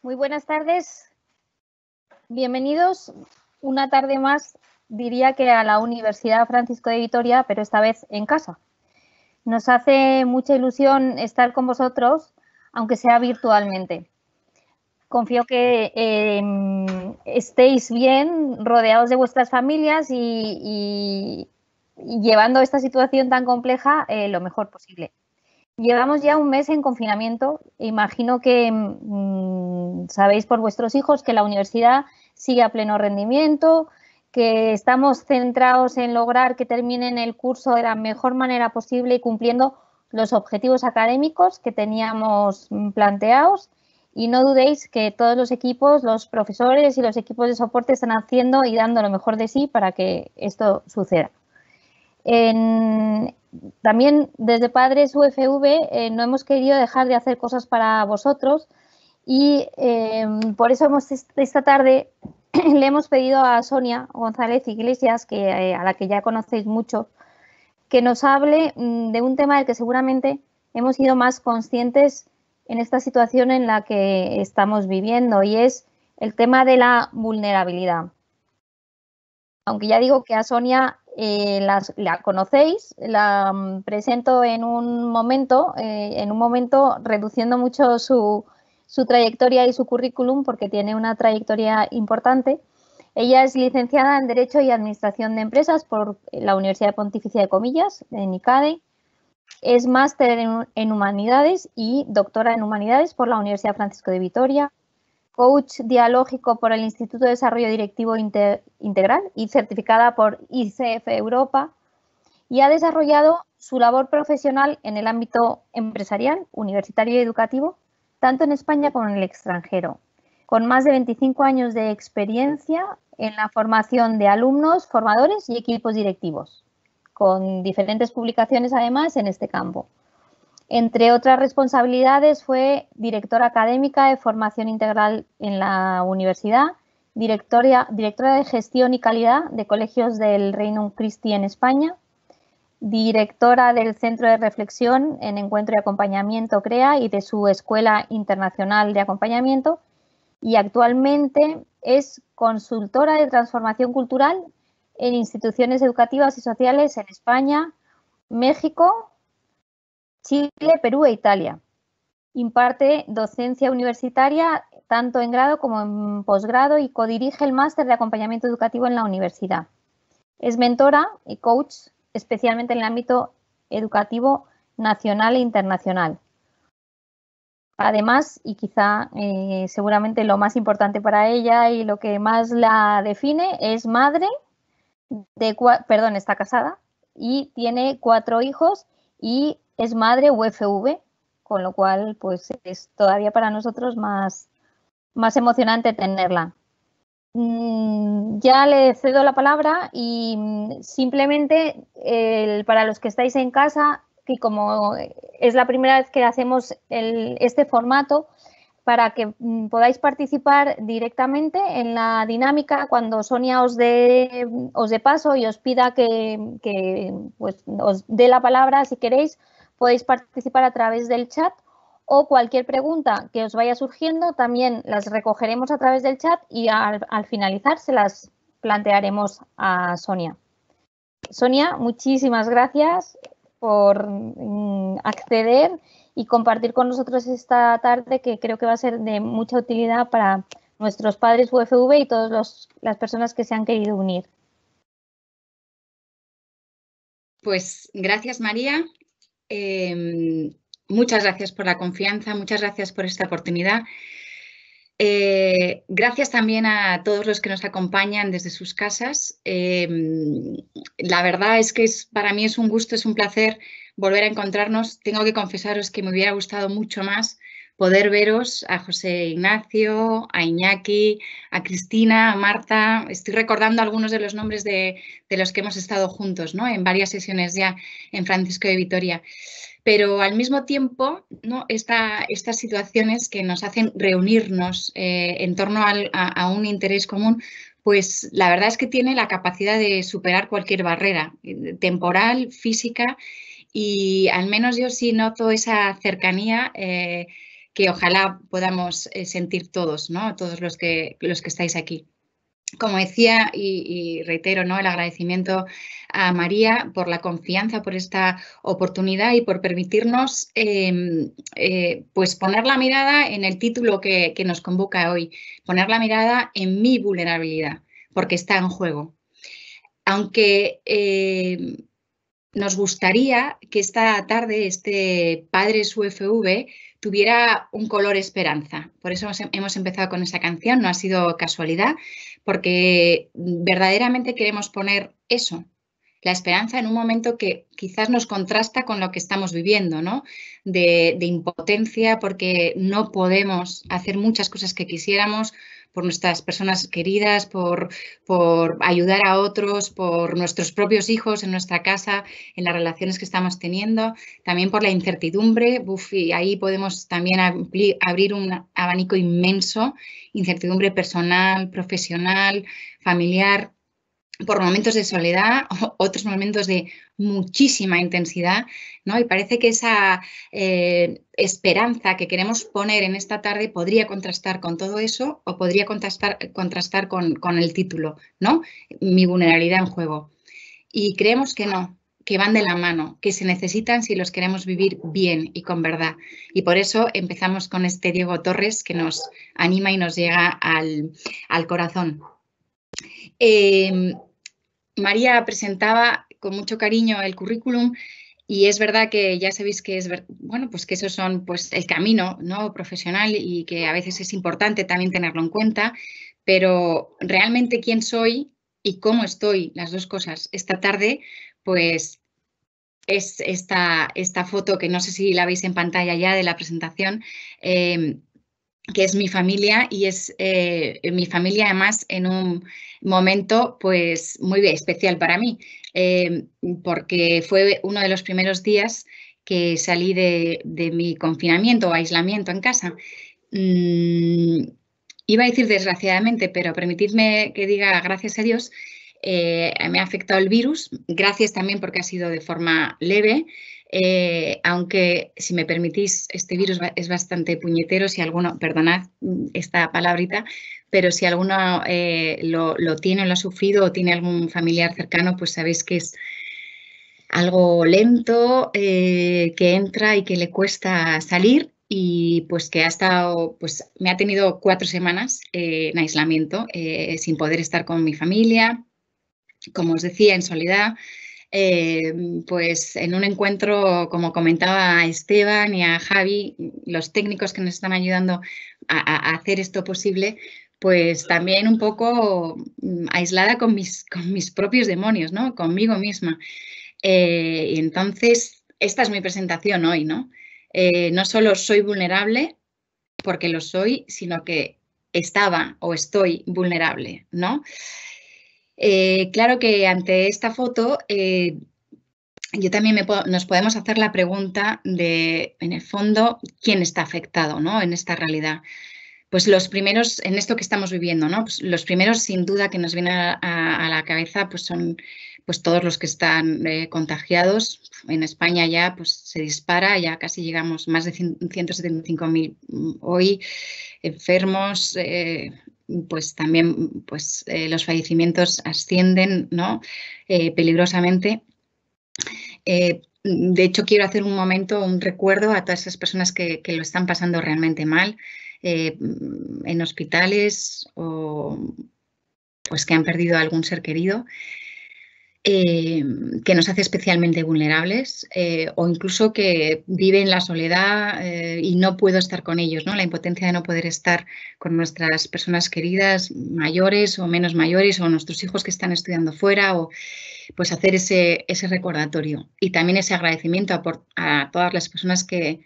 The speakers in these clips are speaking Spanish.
Muy buenas tardes. Bienvenidos una tarde más, diría que a la Universidad Francisco de Vitoria, pero esta vez en casa. Nos hace mucha ilusión estar con vosotros, aunque sea virtualmente. Confío que em, estéis bien, rodeados de vuestras familias y, llevando esta situación tan compleja eh, lo mejor posible. Llevamos ya un mes en confinamiento. Imagino que mm, sabéis por vuestros hijos que la universidad sigue a pleno rendimiento, que estamos centrados en lograr que terminen el curso de la mejor manera posible y cumpliendo los objetivos académicos que teníamos mm, planteados. Y no dudéis que todos los equipos, los profesores y los equipos de soporte están haciendo y dando lo mejor de sí para que esto suceda. En, también desde Padres UFV eh, no hemos querido dejar de hacer cosas para vosotros y em, por eso hemos esta tarde le hemos pedido a Sonia González Iglesias, que, eh, a la que ya conocéis mucho, que nos hable mm, de un tema del que seguramente hemos sido más conscientes en esta situación en la que estamos viviendo y es el tema de la vulnerabilidad. Aunque ya digo que a Sonia eh, la conocéis, la mm, presento en un momento, eh, en un momento reduciendo mucho su, su trayectoria y su currículum porque tiene una trayectoria importante. Ella es licenciada en Derecho y Administración de Empresas por la Universidad Pontificia de Comillas, en ICADE. Es máster en Humanidades y doctora en Humanidades por la Universidad Francisco de Vitoria coach dialógico por el Instituto de Desarrollo Directivo Integral y certificada por ICF Europa, y ha desarrollado su labor profesional en el ámbito empresarial, universitario y educativo, tanto en España como en el extranjero, con más de 25 años de experiencia en la formación de alumnos, formadores y equipos directivos, con diferentes publicaciones además en este campo. Entre otras responsabilidades fue directora académica de formación integral en la universidad, directora, de gestión y calidad de colegios del Reino Christi en España, directora del Centro de Reflexión en Encuentro y Acompañamiento CREA y de su Escuela Internacional de Acompañamiento y actualmente es consultora de transformación cultural en instituciones educativas y sociales en España, México, Chile, Perú e Italia. Imparte docencia universitaria tanto en grado como en posgrado y codirige el máster de acompañamiento educativo en la universidad. Es mentora y coach, especialmente en el ámbito educativo nacional e internacional. Además, y quizá eh, seguramente lo más importante para ella y lo que más la define, es madre, de perdón, está casada y tiene cuatro hijos y es madre UFV, con lo cual pues es todavía para nosotros más, más emocionante tenerla. Mm, ya le cedo la palabra y mm, simplemente para los que estáis en casa, que como es la primera vez que hacemos este formato, para que mm, podáis participar directamente en la dinámica cuando Sonia os dé, os de paso y os pida que, que pues, os dé la palabra si queréis, Podéis participar a través del chat o cualquier pregunta que os vaya surgiendo también las recogeremos a través del chat y al, finalizar se las plantearemos a Sonia. Sonia, muchísimas gracias por mm, acceder y compartir con nosotros esta tarde que creo que va a ser de mucha utilidad para nuestros padres UFV y todas las personas que se han querido unir. Pues gracias María Em, muchas gracias por la confianza, muchas gracias por esta oportunidad. Eh, gracias también a todos los que nos acompañan desde sus casas. Em, la verdad es que para mí es un gusto, es un placer volver a encontrarnos. Tengo que confesaros que me hubiera gustado mucho más poder veros a José Ignacio, a Iñaki, a Cristina, a Marta. Estoy recordando algunos de los nombres de, los que hemos estado juntos ¿no? en varias sesiones ya en Francisco de Vitoria. Pero al mismo tiempo, ¿no? Esta, estas situaciones que nos hacen reunirnos eh, en torno a, un interés común, pues la verdad es que tiene la capacidad de superar cualquier barrera eh, temporal, física, y al menos yo sí noto esa cercanía eh, que ojalá podamos eh, sentir todos, ¿no? Todos los que, los que estáis aquí. Como decía y, reitero, ¿no? El agradecimiento a María por la confianza, por esta oportunidad y por permitirnos em, eh, pues poner la mirada en el título que, nos convoca hoy, poner la mirada en mi vulnerabilidad, porque está en juego. Aunque em, nos gustaría que esta tarde este Padres UFV tuviera un color esperanza. Por eso em-, hemos empezado con esa canción, no ha sido casualidad, porque verdaderamente queremos poner eso, la esperanza en un momento que quizás nos contrasta con lo que estamos viviendo, De, de impotencia porque no podemos hacer muchas cosas que quisiéramos, por nuestras personas queridas, por, por ayudar a otros, por nuestros propios hijos en nuestra casa, en las relaciones que estamos teniendo, también por la incertidumbre. buffy, y ahí podemos también abrir un abanico inmenso, incertidumbre personal, profesional, familiar por momentos de soledad, otros momentos de muchísima intensidad, ¿no? Y parece que esa eh, esperanza que queremos poner en esta tarde podría contrastar con todo eso o podría contrastar, con, el título, ¿no? Mi vulnerabilidad en juego. Y creemos que no, que van de la mano, que se necesitan si los queremos vivir bien y con verdad. Y por eso empezamos con este Diego Torres que nos anima y nos llega al, al corazón. Eh, María presentaba con mucho cariño el currículum y es verdad que ya sabéis que es bueno, pues que esos son pues el camino, ¿no? profesional y que a veces es importante también tenerlo en cuenta, pero realmente quién soy y cómo estoy, las dos cosas. Esta tarde pues es esta, esta foto que no sé si la veis en pantalla ya de la presentación, eh, que es mi familia y es eh, mi familia además en un, momento pues muy especial para mí, em, porque fue uno de los primeros días que salí de, mi confinamiento o aislamiento en casa. Mm, iba a decir desgraciadamente, pero permitidme que diga gracias a Dios, eh, me ha afectado el virus, gracias también porque ha sido de forma leve, eh, aunque si me permitís, este virus es bastante puñetero, si alguno, perdonad mm, esta palabrita, pero si alguno eh, lo, tiene o lo ha sufrido o tiene algún familiar cercano, pues sabéis que es algo lento, eh, que entra y que le cuesta salir y pues que ha estado, pues me ha tenido cuatro semanas eh, en aislamiento, sin poder estar con mi familia, como os decía, en soledad. pues en un encuentro, como comentaba Esteban y a Javi, los técnicos que nos están ayudando a hacer esto posible, pues también un poco mm, aislada con mis, con mis propios demonios, ¿no? Conmigo misma. Eh, y entonces, esta es mi presentación hoy, ¿no? Eh, no solo soy vulnerable, porque lo soy, sino que estaba o estoy vulnerable, ¿no? Eh, claro que ante esta foto, yo también nos podemos hacer la pregunta de, en el fondo, quién está afectado, ¿no? En esta realidad. Pues los primeros, en esto que estamos viviendo, ¿no? Pues los primeros sin duda que nos vienen a, la cabeza pues son pues todos los que están eh, contagiados. En España ya pues, se dispara, ya casi llegamos más de 175.000 mm, hoy enfermos, eh, pues también pues, eh, los fallecimientos ascienden peligrosamente. de hecho, quiero hacer un momento, un recuerdo a todas esas personas que lo están pasando realmente mal. Eh, en hospitales o pues que han perdido algún ser querido, eh, que nos hace especialmente vulnerables eh, o incluso que vive en la soledad y no puedo estar con ellos, ¿no? La impotencia de no poder estar con nuestras personas queridas, mayores o menos mayores, o nuestros hijos que están estudiando fuera, o pues hacer ese, recordatorio. Y también ese agradecimiento a, a todas las personas que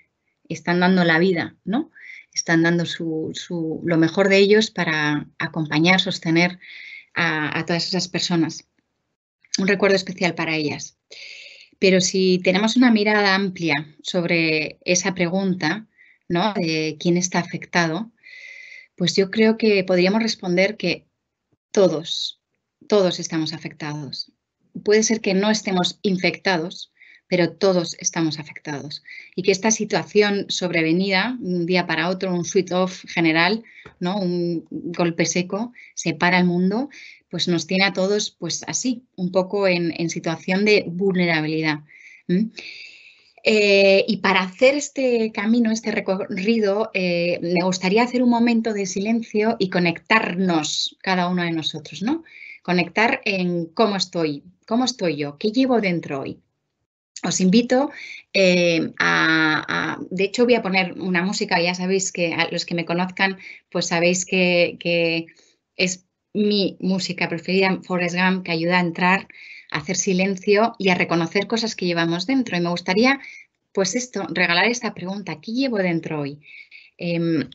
están dando la vida, ¿no? están dando lo mejor de ellos para acompañar, sostener a, todas esas personas. Un recuerdo especial para ellas. Pero si tenemos una mirada amplia sobre esa pregunta, ¿no? De quién está afectado, pues yo creo que podríamos responder que todos, todos estamos afectados. Puede ser que no estemos infectados, pero todos estamos afectados. Y que esta situación sobrevenida, un día para otro, un switch off general, ¿no? un golpe seco, separa el mundo, pues nos tiene a todos pues así, un poco en, situación de vulnerabilidad. Eh, y para hacer este camino, este recorrido, eh, me gustaría hacer un momento de silencio y conectarnos cada uno de nosotros, ¿no? Conectar en cómo estoy, cómo estoy yo, qué llevo dentro hoy, os invito eh, a, de hecho voy a poner una música, ya sabéis que a los que me conozcan, pues sabéis que, es mi música preferida, Forrest Gump, que ayuda a entrar, a hacer silencio y a reconocer cosas que llevamos dentro. Y me gustaría, pues esto, regalar esta pregunta, ¿qué llevo dentro hoy? Em,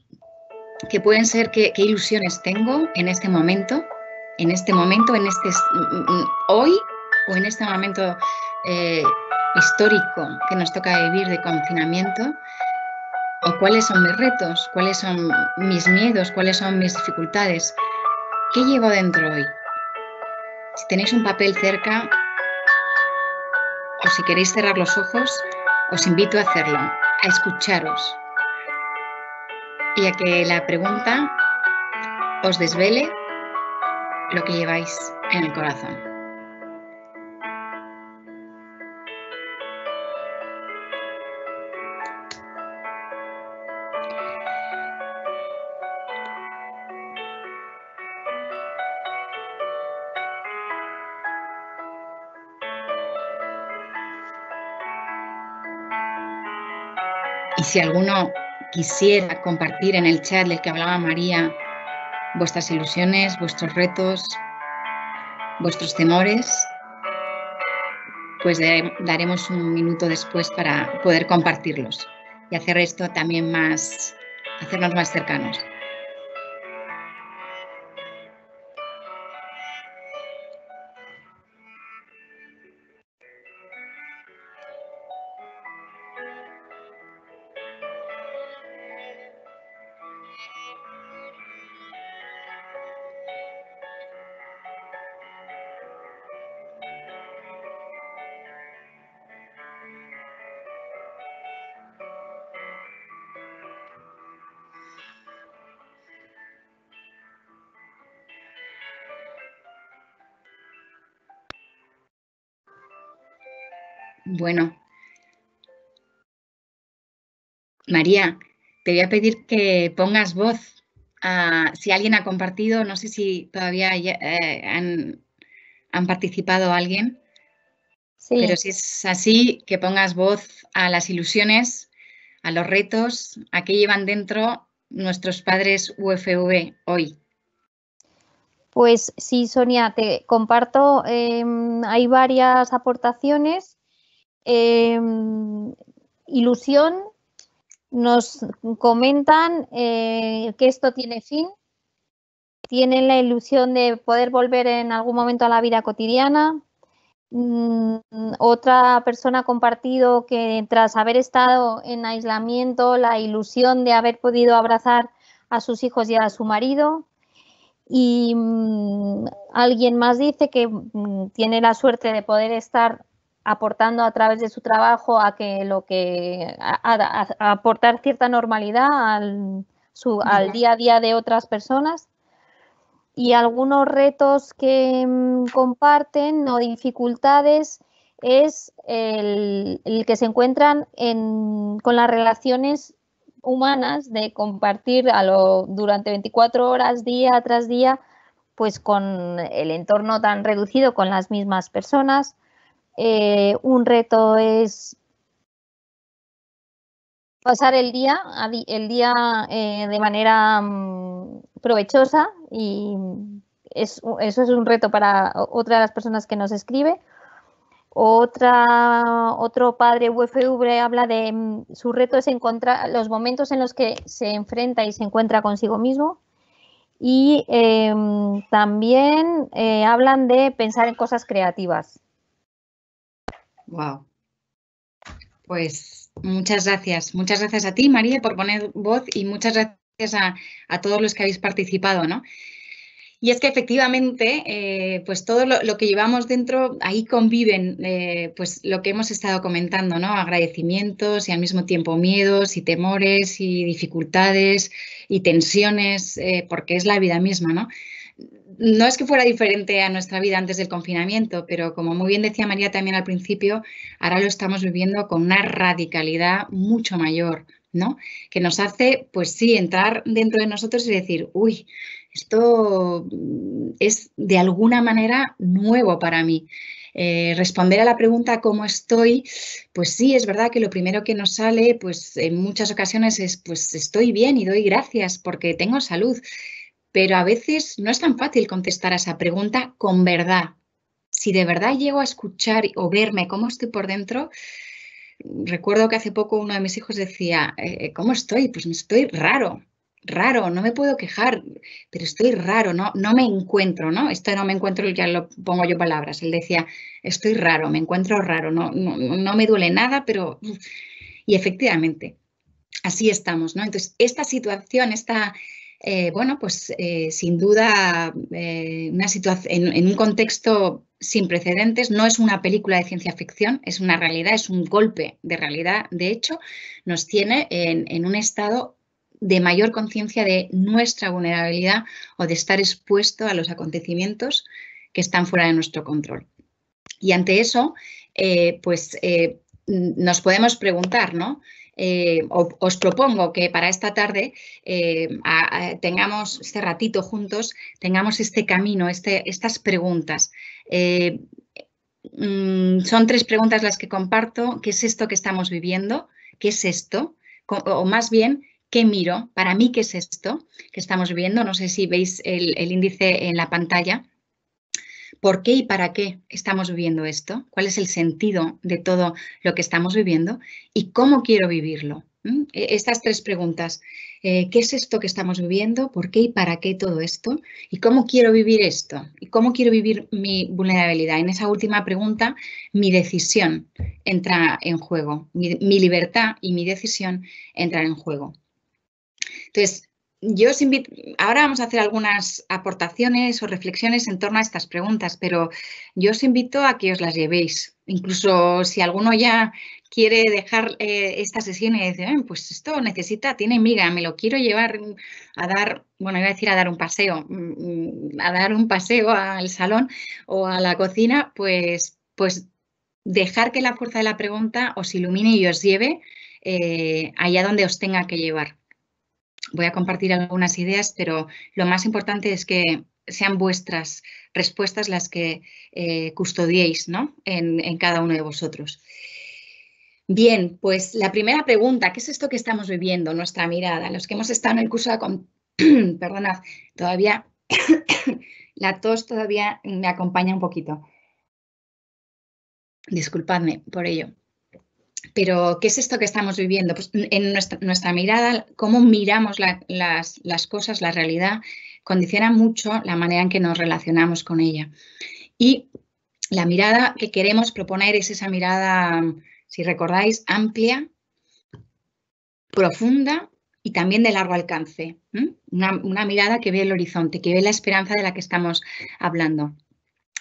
¿Qué pueden ser qué, ilusiones tengo en este momento, en este momento, en este hoy o en este momento eh, histórico que nos toca vivir de confinamiento, o cuáles son mis retos, cuáles son mis miedos, cuáles son mis dificultades, qué llevo dentro hoy. Si tenéis un papel cerca o si queréis cerrar los ojos, os invito a hacerlo, a escucharos y a que la pregunta os desvele lo que lleváis en el corazón. si alguno quisiera compartir en el chat del que hablaba María vuestras ilusiones, vuestros retos, vuestros temores, pues daremos un minuto después para poder compartirlos y hacer esto también más, hacernos más cercanos. Bueno, María, te voy a pedir que pongas voz. A, si alguien ha compartido, no sé si todavía eh, han, participado alguien, sí. pero si es así, que pongas voz a las ilusiones, a los retos, a qué llevan dentro nuestros padres UFV hoy. Pues sí, Sonia, te comparto, em, hay varias aportaciones Em, ilusión, nos comentan eh, que esto tiene fin, tienen la ilusión de poder volver en algún momento a la vida cotidiana. Mm, otra persona ha compartido que tras haber estado en aislamiento, la ilusión de haber podido abrazar a sus hijos y a su marido. Y mm, alguien más dice que mm, tiene la suerte de poder estar aportando a través de su trabajo a que lo que aportar cierta normalidad al, día a día de otras personas y algunos retos que mm, comparten o dificultades es el, que se encuentran con las relaciones humanas de compartir a lo, durante 24 horas día tras día pues con el entorno tan reducido con las mismas personas eh, un reto es pasar el día, el día eh, de manera mm, provechosa y eso es un reto para otra de las personas que nos escribe. Otra, otro padre UFV habla de mm, su reto es encontrar los momentos en los que se enfrenta y se encuentra consigo mismo. Y em, también eh, hablan de pensar en cosas creativas. Wow. Pues muchas gracias. Muchas gracias a ti, María, por poner voz y muchas gracias a, todos los que habéis participado, ¿no? Y es que efectivamente, eh, pues todo lo, que llevamos dentro, ahí conviven, eh, pues lo que hemos estado comentando, ¿no? Agradecimientos y al mismo tiempo miedos y temores y dificultades y tensiones, eh, porque es la vida misma, ¿no? no es que fuera diferente a nuestra vida antes del confinamiento, pero como muy bien decía María también al principio, ahora lo estamos viviendo con una radicalidad mucho mayor, ¿no? Que nos hace, pues sí, entrar dentro de nosotros y decir, uy, esto es de alguna manera nuevo para mí. Eh, responder a la pregunta ¿cómo estoy? Pues sí, es verdad que lo primero que nos sale, pues en muchas ocasiones es pues estoy bien y doy gracias porque tengo salud pero a veces no es tan fácil contestar a esa pregunta con verdad. Si de verdad llego a escuchar o verme cómo estoy por dentro, recuerdo que hace poco uno de mis hijos decía, eh, eh, ¿cómo estoy? Pues estoy raro, raro, no me puedo quejar, pero estoy raro, no, no me encuentro, ¿no? Esto no me encuentro, ya lo pongo yo palabras. Él decía, estoy raro, me encuentro raro, no, no, no me duele nada, pero... Y efectivamente, así estamos, ¿no? Entonces, esta situación, esta eh, bueno, pues eh, sin duda eh, una en, en, un contexto sin precedentes, no es una película de ciencia ficción, es una realidad, es un golpe de realidad, de hecho, nos tiene en, en un estado de mayor conciencia de nuestra vulnerabilidad o de estar expuesto a los acontecimientos que están fuera de nuestro control. Y ante eso, pues nos podemos preguntar, ¿no? Eh, os propongo que para esta tarde eh, tengamos este ratito juntos, tengamos este camino, este, estas preguntas. Eh, mm, son tres preguntas las que comparto. ¿Qué es esto que estamos viviendo? ¿Qué es esto? O, más bien, ¿qué miro? Para mí, ¿qué es esto que estamos viviendo? No sé si veis el índice en la pantalla. ¿Por qué y para qué estamos viviendo esto? ¿Cuál es el sentido de todo lo que estamos viviendo? ¿Y cómo quiero vivirlo? ¿Mm? E, estas tres preguntas. Eh, ¿Qué es esto que estamos viviendo? ¿Por qué y para qué todo esto? ¿Y cómo quiero vivir esto? ¿Y cómo quiero vivir mi vulnerabilidad? En esa última pregunta, mi decisión entra en juego. Mi, libertad y mi decisión entran en juego. Entonces, yo os invito, ahora vamos a hacer algunas aportaciones o reflexiones en torno a estas preguntas, pero yo os invito a que os las llevéis. Incluso si alguno ya quiere dejar eh, esta sesión y dice, pues esto necesita, tiene miga, me lo quiero llevar a dar, bueno, iba a decir a dar un paseo, mm, a dar un paseo al salón o a la cocina, pues, pues dejar que la fuerza de la pregunta os ilumine y os lleve eh, allá donde os tenga que llevar voy a compartir algunas ideas, pero lo más importante es que sean vuestras respuestas las que eh, custodiéis ¿no? en, en, cada uno de vosotros. Bien, pues la primera pregunta, ¿qué es esto que estamos viviendo? Nuestra mirada, los que hemos estado en el curso de... Perdonad, todavía la tos todavía me acompaña un poquito. Disculpadme por ello. Pero, ¿qué es esto que estamos viviendo? Pues en nuestra, mirada, cómo miramos las, cosas, la realidad, condiciona mucho la manera en que nos relacionamos con ella. Y la mirada que queremos proponer es esa mirada, si recordáis, amplia, profunda y también de largo alcance. una mirada que ve el horizonte, que ve la esperanza de la que estamos hablando.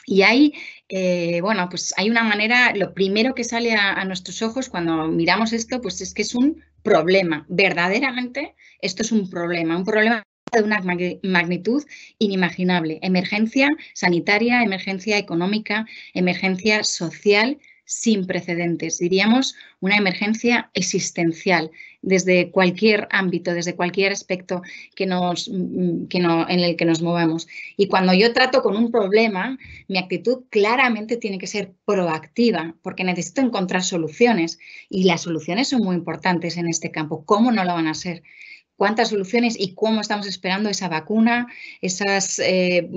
Y ahí, eh, bueno, pues hay una manera, lo primero que sale a, a nuestros ojos cuando miramos esto, pues es que es un problema. Verdaderamente, esto es un problema, un problema de una magnitud inimaginable. Emergencia sanitaria, emergencia económica, emergencia social, sin precedentes, diríamos una emergencia existencial desde cualquier ámbito, desde cualquier aspecto que mm, en el que nos movemos Y cuando yo trato con un problema, mi actitud claramente tiene que ser proactiva, porque necesito encontrar soluciones y las soluciones son muy importantes en este campo. ¿Cómo no lo van a ser? cuántas soluciones y cómo estamos esperando esa vacuna, esos eh,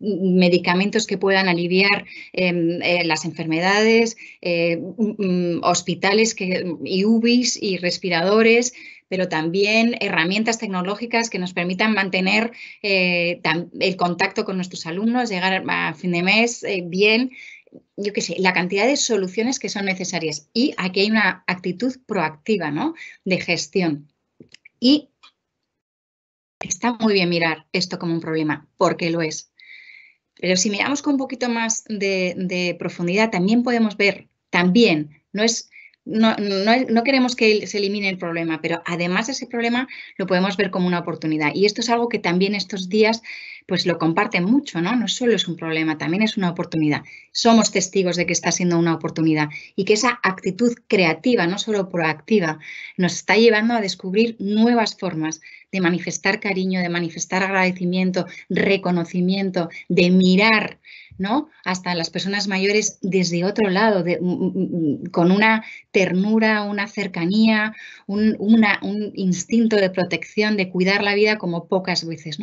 medicamentos que puedan aliviar em, eh, las enfermedades, eh, mm, mm, hospitales que, y UBIs y respiradores pero también herramientas tecnológicas que nos permitan mantener el contacto con nuestros alumnos, llegar a fin de mes bien, yo qué sé, la cantidad de soluciones que son necesarias. Y aquí hay una actitud proactiva, De gestión. Y Está muy bien mirar esto como un problema, porque lo es. Pero si miramos con un poquito más de, profundidad, también podemos ver, también, no es no, no, queremos que se elimine el problema, pero además de ese problema lo podemos ver como una oportunidad. Y esto es algo que también estos días pues lo comparten mucho, ¿no? No solo es un problema, también es una oportunidad. Somos testigos de que está siendo una oportunidad y que esa actitud creativa, no solo proactiva, nos está llevando a descubrir nuevas formas de manifestar cariño, de manifestar agradecimiento, reconocimiento, de mirar hasta las personas mayores desde otro lado, mm, mm, mm, con una ternura, una cercanía, un, instinto de protección, de cuidar la vida como pocas veces,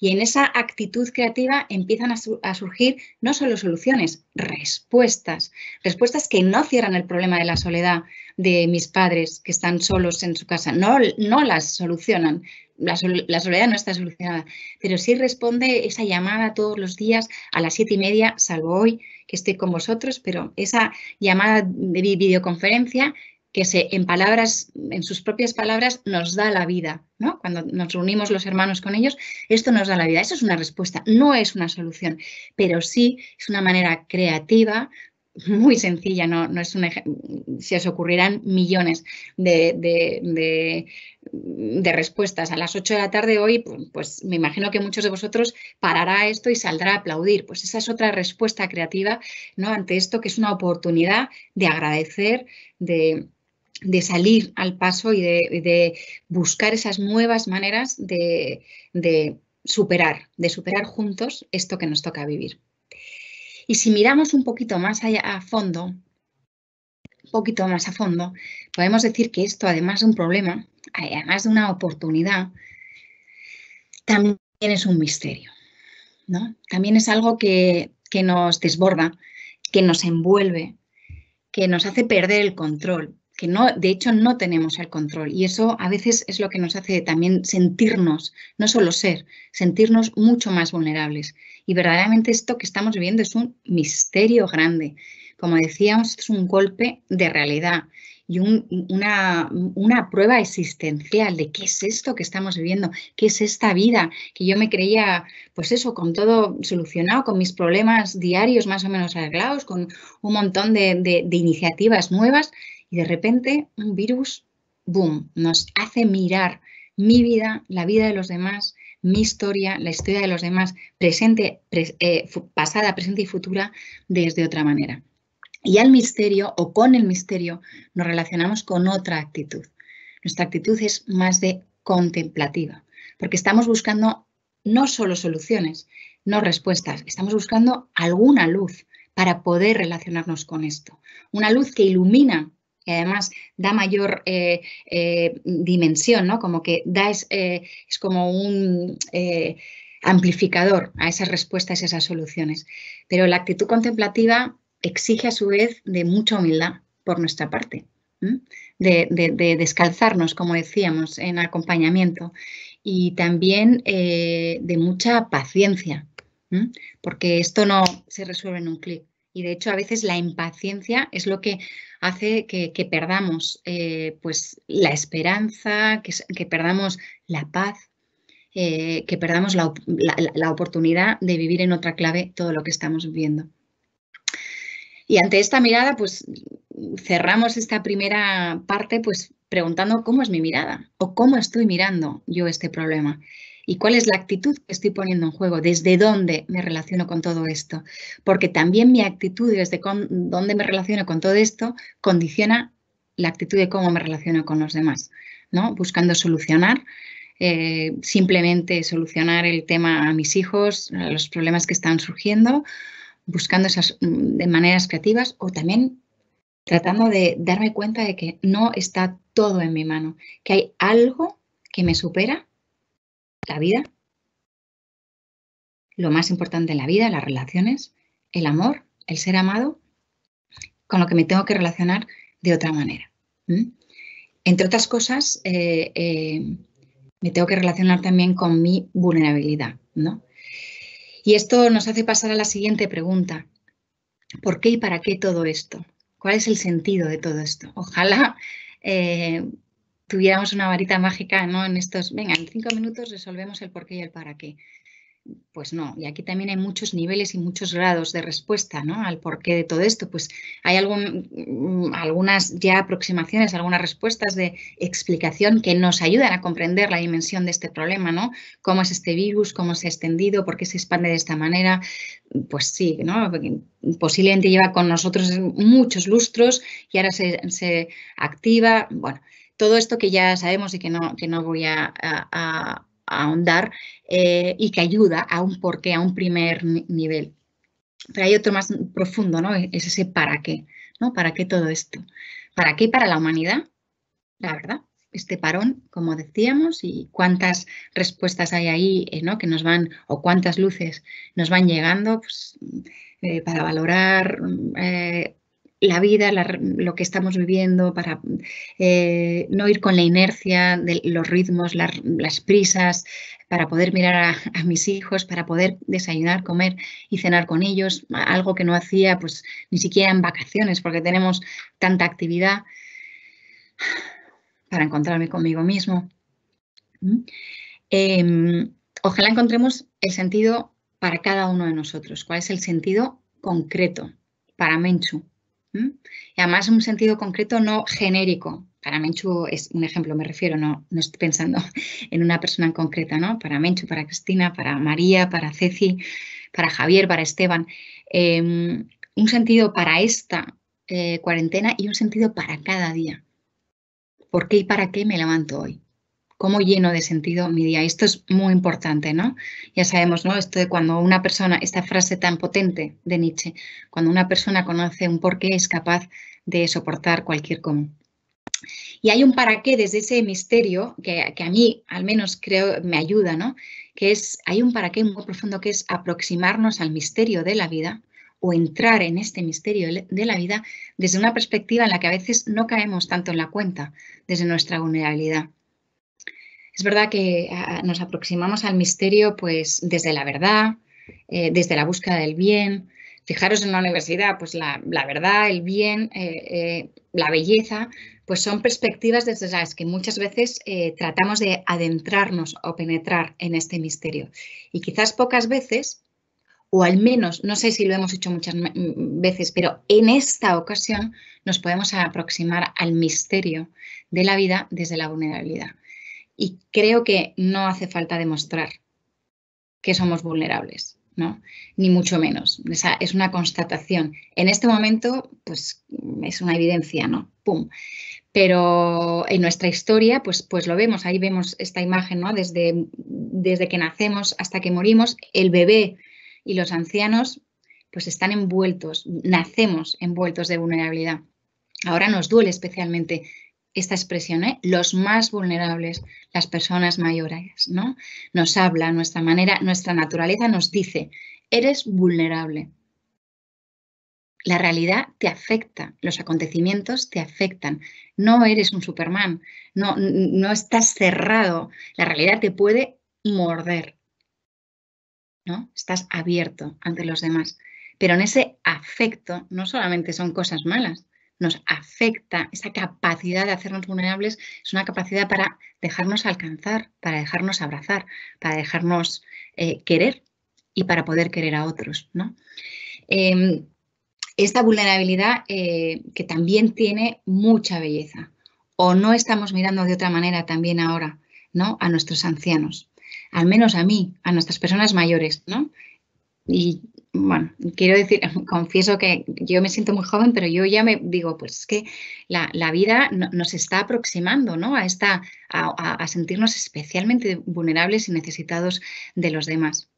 Y en esa actitud creativa empiezan a, surgir no solo soluciones, respuestas, respuestas que no cierran el problema de la soledad de mis padres que están solos en su casa, no, no las solucionan, la, soledad no está solucionada, pero sí responde esa llamada todos los días a las siete y media, salvo hoy que estoy con vosotros, pero esa llamada de videoconferencia que se, en palabras, en sus propias palabras, nos da la vida, ¿no? Cuando nos reunimos los hermanos con ellos, esto nos da la vida. Eso es una respuesta, no es una solución, pero sí es una manera creativa muy sencilla, no, no es un Si os ocurrirán millones de, respuestas. A las 8 de la tarde hoy, pues, pues me imagino que muchos de vosotros parará esto y saldrá a aplaudir. Pues esa es otra respuesta creativa ¿no? ante esto, que es una oportunidad de agradecer, de, de salir al paso y de, buscar esas nuevas maneras de superar, de superar juntos esto que nos toca vivir. Y si miramos un poquito más allá a fondo, poquito más a fondo, podemos decir que esto, además de un problema, eh, además de una oportunidad, también es un misterio. ¿no? También es algo que, que nos desborda, que nos envuelve, que nos hace perder el control de hecho no tenemos el control y eso a veces es lo que nos hace también sentirnos, no solo ser, sentirnos mucho más vulnerables. Y verdaderamente esto que estamos viviendo es un misterio grande. Como decíamos, es un golpe de realidad y una, prueba existencial de qué es esto que estamos viviendo, qué es esta vida que yo me creía, pues eso, con todo solucionado, con mis problemas diarios más o menos arreglados, con un montón de iniciativas nuevas y de repente un virus, boom, nos hace mirar mi vida, la vida de los demás, mi historia, la historia de los demás, presente, eh, pasada, presente y futura, desde otra manera. Y al misterio o con el misterio nos relacionamos con otra actitud. Nuestra actitud es más de contemplativa, porque estamos buscando no solo soluciones, no respuestas, estamos buscando alguna luz para poder relacionarnos con esto. Una luz que ilumina que además da mayor eh, eh, dimensión, Como que da es, eh, es como un amplificador a esas respuestas y esas soluciones. Pero la actitud contemplativa exige a su vez de mucha humildad por nuestra parte, de, descalzarnos, como decíamos, en acompañamiento y también de mucha paciencia, porque esto no se resuelve en un clic y de hecho a veces la impaciencia es lo que hace que, perdamos eh, pues la esperanza, que, perdamos la paz, eh, que perdamos la, oportunidad de vivir en otra clave todo lo que estamos viviendo. Y ante esta mirada, pues cerramos esta primera parte pues preguntando cómo es mi mirada o cómo estoy mirando yo este problema y cuál es la actitud que estoy poniendo en juego, desde dónde me relaciono con todo esto, porque también mi actitud desde dónde me relaciono con todo esto condiciona la actitud de cómo me relaciono con los demás, ¿no? Buscando solucionar, eh, simplemente solucionar el tema a mis hijos, los problemas que están surgiendo, buscando esas mm, de maneras creativas o también tratando de darme cuenta de que no está todo en mi mano, que hay algo que me supera la vida, lo más importante en la vida, las relaciones, el amor, el ser amado, con lo que me tengo que relacionar de otra manera. Entre otras cosas, eh, eh, me tengo que relacionar también con mi vulnerabilidad. ¿no? Y esto nos hace pasar a la siguiente pregunta. ¿Por qué y para qué todo esto? ¿Cuál es el sentido de todo esto? Ojalá eh, tuviéramos una varita mágica, ¿no? En estos, venga, en cinco minutos resolvemos el por qué y el para qué. Pues no, y aquí también hay muchos niveles y muchos grados de respuesta ¿no? al porqué de todo esto. Pues hay algún, mm, algunas ya aproximaciones, algunas respuestas de explicación que nos ayudan a comprender la dimensión de este problema, ¿no? Cómo es este virus, cómo se ha extendido, por qué se expande de esta manera. Pues sí, ¿no? Posiblemente lleva con nosotros muchos lustros y ahora se, se activa. Bueno, todo esto que ya sabemos y que no, que no voy a, ahondar eh, y que ayuda a un porqué, a un primer nivel. Pero hay otro más profundo, ¿no? Es ese para qué, ¿no? ¿Para qué todo esto? ¿Para qué para la humanidad? La verdad, este parón, como decíamos, y cuántas respuestas hay ahí, eh, ¿no? Que nos van, o cuántas luces nos van llegando pues, eh, para valorar la vida, lo que estamos viviendo, para eh, no ir con la inercia de los ritmos, las prisas, para poder mirar a, mis hijos, para poder desayunar, comer y cenar con ellos, algo que no hacía pues ni siquiera en vacaciones porque tenemos tanta actividad para encontrarme conmigo mismo. ¿Mm? Em, ojalá encontremos el sentido para cada uno de nosotros, cuál es el sentido concreto para Menchu, y además un sentido concreto, no genérico. Para Menchu es un ejemplo, me refiero, no, no estoy pensando en una persona en concreta, ¿no? Para Menchu, para Cristina, para María, para Ceci, para Javier, para Esteban. Em, un sentido para esta eh, cuarentena y un sentido para cada día. ¿Por qué y para qué me levanto hoy? cómo lleno de sentido mi día. Esto es muy importante, ¿no? Ya sabemos, ¿no? Esto de cuando una persona, esta frase tan potente de Nietzsche, cuando una persona conoce un porqué es capaz de soportar cualquier común. Y hay un para qué desde ese misterio que, a mí al menos creo me ayuda, ¿no? Que es, hay un para qué muy profundo que es aproximarnos al misterio de la vida o entrar en este misterio de la vida desde una perspectiva en la que a veces no caemos tanto en la cuenta, desde nuestra vulnerabilidad. Es verdad que nos aproximamos al misterio pues desde la verdad, eh, desde la búsqueda del bien. Fijaros en la universidad, pues la, verdad, el bien, eh, eh, la belleza, pues son perspectivas desde las que muchas veces tratamos de adentrarnos o penetrar en este misterio. Y quizás pocas veces, o al menos, no sé si lo hemos hecho muchas mm, veces, pero en esta ocasión nos podemos aproximar al misterio de la vida desde la vulnerabilidad y creo que no hace falta demostrar que somos vulnerables, ¿no? Ni mucho menos. Esa es una constatación. En este momento, pues es una evidencia, ¿no? ¡Pum! Pero en nuestra historia, pues, pues lo vemos, ahí vemos esta imagen, ¿no? Desde, desde que nacemos hasta que morimos, el bebé y los ancianos, pues están envueltos, nacemos envueltos de vulnerabilidad. Ahora nos duele especialmente esta expresión, ¿eh? los más vulnerables, las personas mayores, ¿no? Nos habla, nuestra manera, nuestra naturaleza nos dice, eres vulnerable. La realidad te afecta, los acontecimientos te afectan. No eres un Superman, no, no estás cerrado. La realidad te puede morder. ¿no? Estás abierto ante los demás. Pero en ese afecto no solamente son cosas malas, nos afecta, esa capacidad de hacernos vulnerables es una capacidad para dejarnos alcanzar, para dejarnos abrazar, para dejarnos eh, querer y para poder querer a otros. ¿no? Em, esta vulnerabilidad eh, que también tiene mucha belleza. O no estamos mirando de otra manera también ahora, ¿no? A nuestros ancianos, al menos a mí, a nuestras personas mayores, ¿no? Y bueno, mm. quiero decir, confieso que yo me siento muy joven, pero yo ya me digo, pues es que la, vida nos está aproximando, ¿no? A esta, a, sentirnos especialmente vulnerables y necesitados de los demás.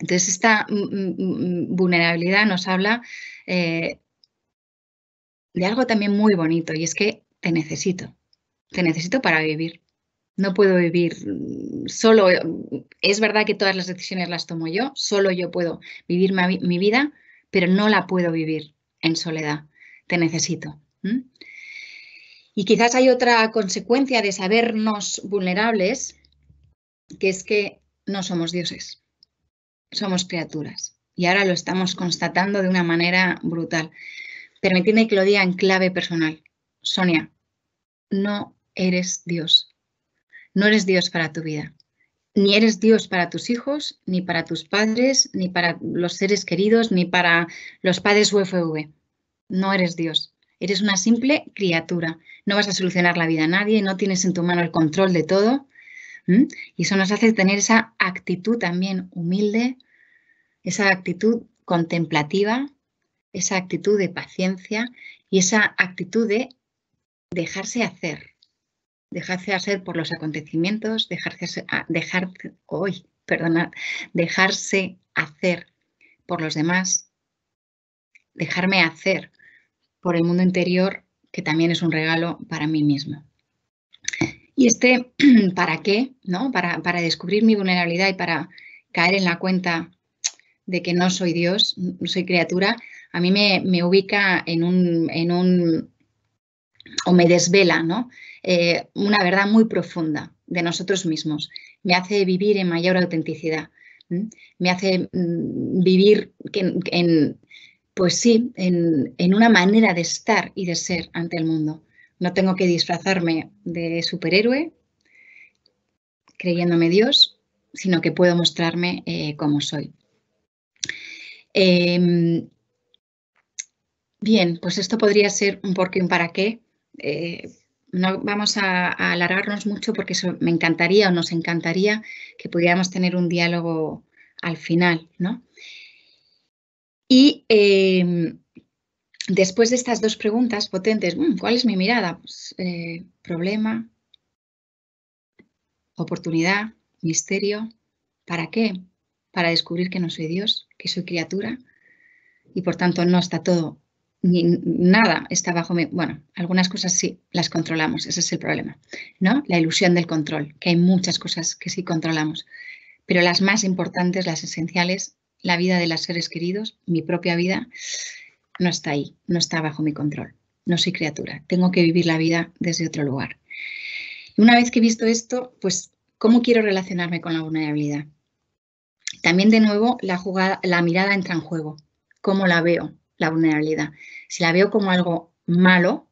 Entonces, esta mm, mm, vulnerabilidad nos habla eh, de algo también muy bonito, y es que te necesito. Te necesito para vivir no puedo vivir mm, solo. Mm, es verdad que todas las decisiones las tomo yo, solo yo puedo vivir mi, vida, pero no la puedo vivir en soledad. Te necesito. Y quizás hay otra consecuencia de sabernos vulnerables, que es que no somos dioses, somos criaturas. Y ahora lo estamos constatando de una manera brutal. Permitidme que lo diga en clave personal. Sonia, no eres Dios, no eres Dios para tu vida. Ni eres Dios para tus hijos, ni para tus padres, ni para los seres queridos, ni para los padres UFV. No eres Dios. Eres una simple criatura. No vas a solucionar la vida a nadie, no tienes en tu mano el control de todo. Y eso nos hace tener esa actitud también humilde, esa actitud contemplativa, esa actitud de paciencia y esa actitud de dejarse hacer, dejarse hacer por los acontecimientos, dejarse, dejar, hoy, dejarse hacer por los demás, dejarme hacer por el mundo interior, que también es un regalo para mí mismo. Y este para qué, ¿no? Para, descubrir mi vulnerabilidad y para caer en la cuenta de que no soy Dios, no soy criatura, a mí me, ubica en un o me desvela ¿no? Eh, una verdad muy profunda de nosotros mismos. Me hace vivir en mayor autenticidad. Me hace mm, vivir en, pues sí, en, una manera de estar y de ser ante el mundo. No tengo que disfrazarme de superhéroe creyéndome Dios, sino que puedo mostrarme eh, como soy. Em, bien, pues esto podría ser un por qué, un para qué, eh, no vamos a, alargarnos mucho porque me encantaría o nos encantaría que pudiéramos tener un diálogo al final, ¿no? Y em, después de estas dos preguntas potentes, mm, ¿cuál es mi mirada? Pues, eh, problema, oportunidad, misterio, ¿para qué? Para descubrir que no soy Dios, que soy criatura y por tanto no está todo nada está bajo mi... Bueno, algunas cosas sí las controlamos, ese es el problema, ¿no? La ilusión del control, que hay muchas cosas que sí controlamos, pero las más importantes, las esenciales, la vida de los seres queridos, mi propia vida, no está ahí, no está bajo mi control, no soy criatura, tengo que vivir la vida desde otro lugar. una vez que he visto esto, pues, ¿cómo quiero relacionarme con la vulnerabilidad? También de nuevo la, jugada, la mirada entra en juego, cómo la veo, la vulnerabilidad. Si la veo como algo malo,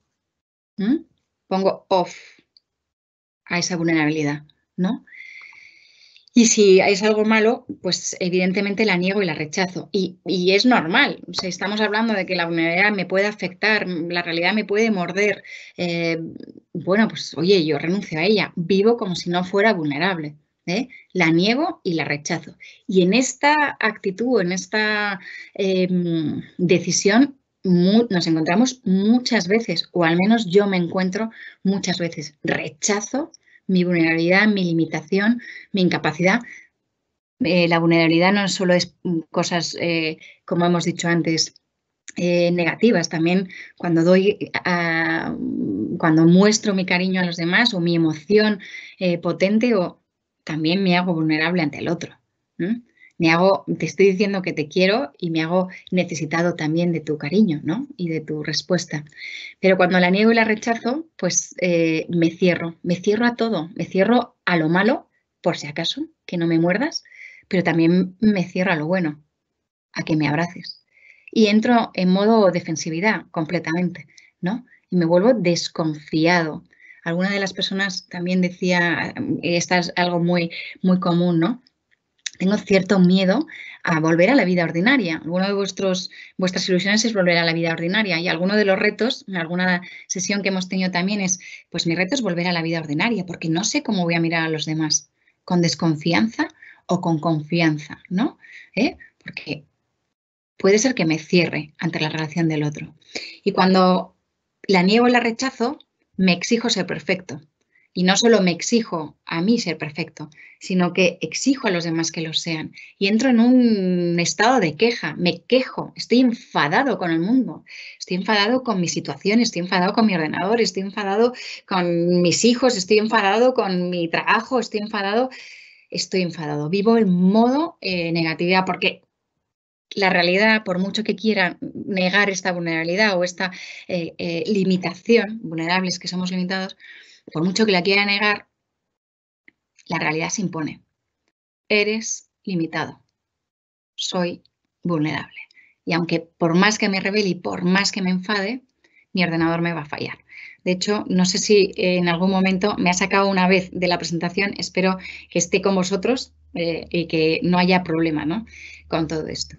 pongo off a esa vulnerabilidad, ¿no? Y si es algo malo, pues evidentemente la niego y la rechazo. Y, es normal. Si estamos hablando de que la vulnerabilidad me puede afectar, la realidad me puede morder. Eh, bueno, pues oye, yo renuncio a ella. Vivo como si no fuera vulnerable. ¿eh? la niego y la rechazo. Y en esta actitud, en esta em, decisión, nos encontramos muchas veces, o al menos yo me encuentro muchas veces. Rechazo mi vulnerabilidad, mi limitación, mi incapacidad. Eh, la vulnerabilidad no solo es mm, cosas, eh, como hemos dicho antes, negativas también cuando doy cuando muestro mi cariño a los demás o mi emoción potente o también me hago vulnerable ante el otro. Me hago, te estoy diciendo que te quiero y me hago necesitado también de tu cariño, ¿no? Y de tu respuesta. Pero cuando la niego y la rechazo, pues eh, me cierro, me cierro a todo, me cierro a lo malo, por si acaso, que no me muerdas, pero también me cierro a lo bueno, a que me abraces. Y entro en modo defensividad completamente, ¿no? Y me vuelvo desconfiado, alguna de las personas también decía, y eh, esta es algo muy, muy común, ¿no? Tengo cierto miedo a volver a la vida ordinaria. Alguna de vuestros, vuestras ilusiones es volver a la vida ordinaria y alguno de los retos, en alguna sesión que hemos tenido también es, pues mi reto es volver a la vida ordinaria porque no sé cómo voy a mirar a los demás, con desconfianza o con confianza, ¿no? ¿Eh? Porque puede ser que me cierre ante la relación del otro. Y cuando la niego y la rechazo, me exijo ser perfecto. Y no solo me exijo a mí ser perfecto, sino que exijo a los demás que lo sean. Y entro en un estado de queja, me quejo, estoy enfadado con el mundo, estoy enfadado con mi situación, estoy enfadado con mi ordenador, estoy enfadado con mis hijos, estoy enfadado con mi trabajo, estoy enfadado, estoy enfadado. Vivo en modo eh, negatividad porque la realidad, por mucho que quiera negar esta vulnerabilidad o esta eh, eh, limitación, vulnerables que somos limitados, por mucho que la quiera negar, la realidad se impone. Eres limitado. Soy vulnerable. Y aunque por más que me revele y por más que me enfade, mi ordenador me va a fallar. De hecho, no sé si en algún momento me ha sacado una vez de la presentación. Espero que esté con vosotros eh, y que no haya problema con todo esto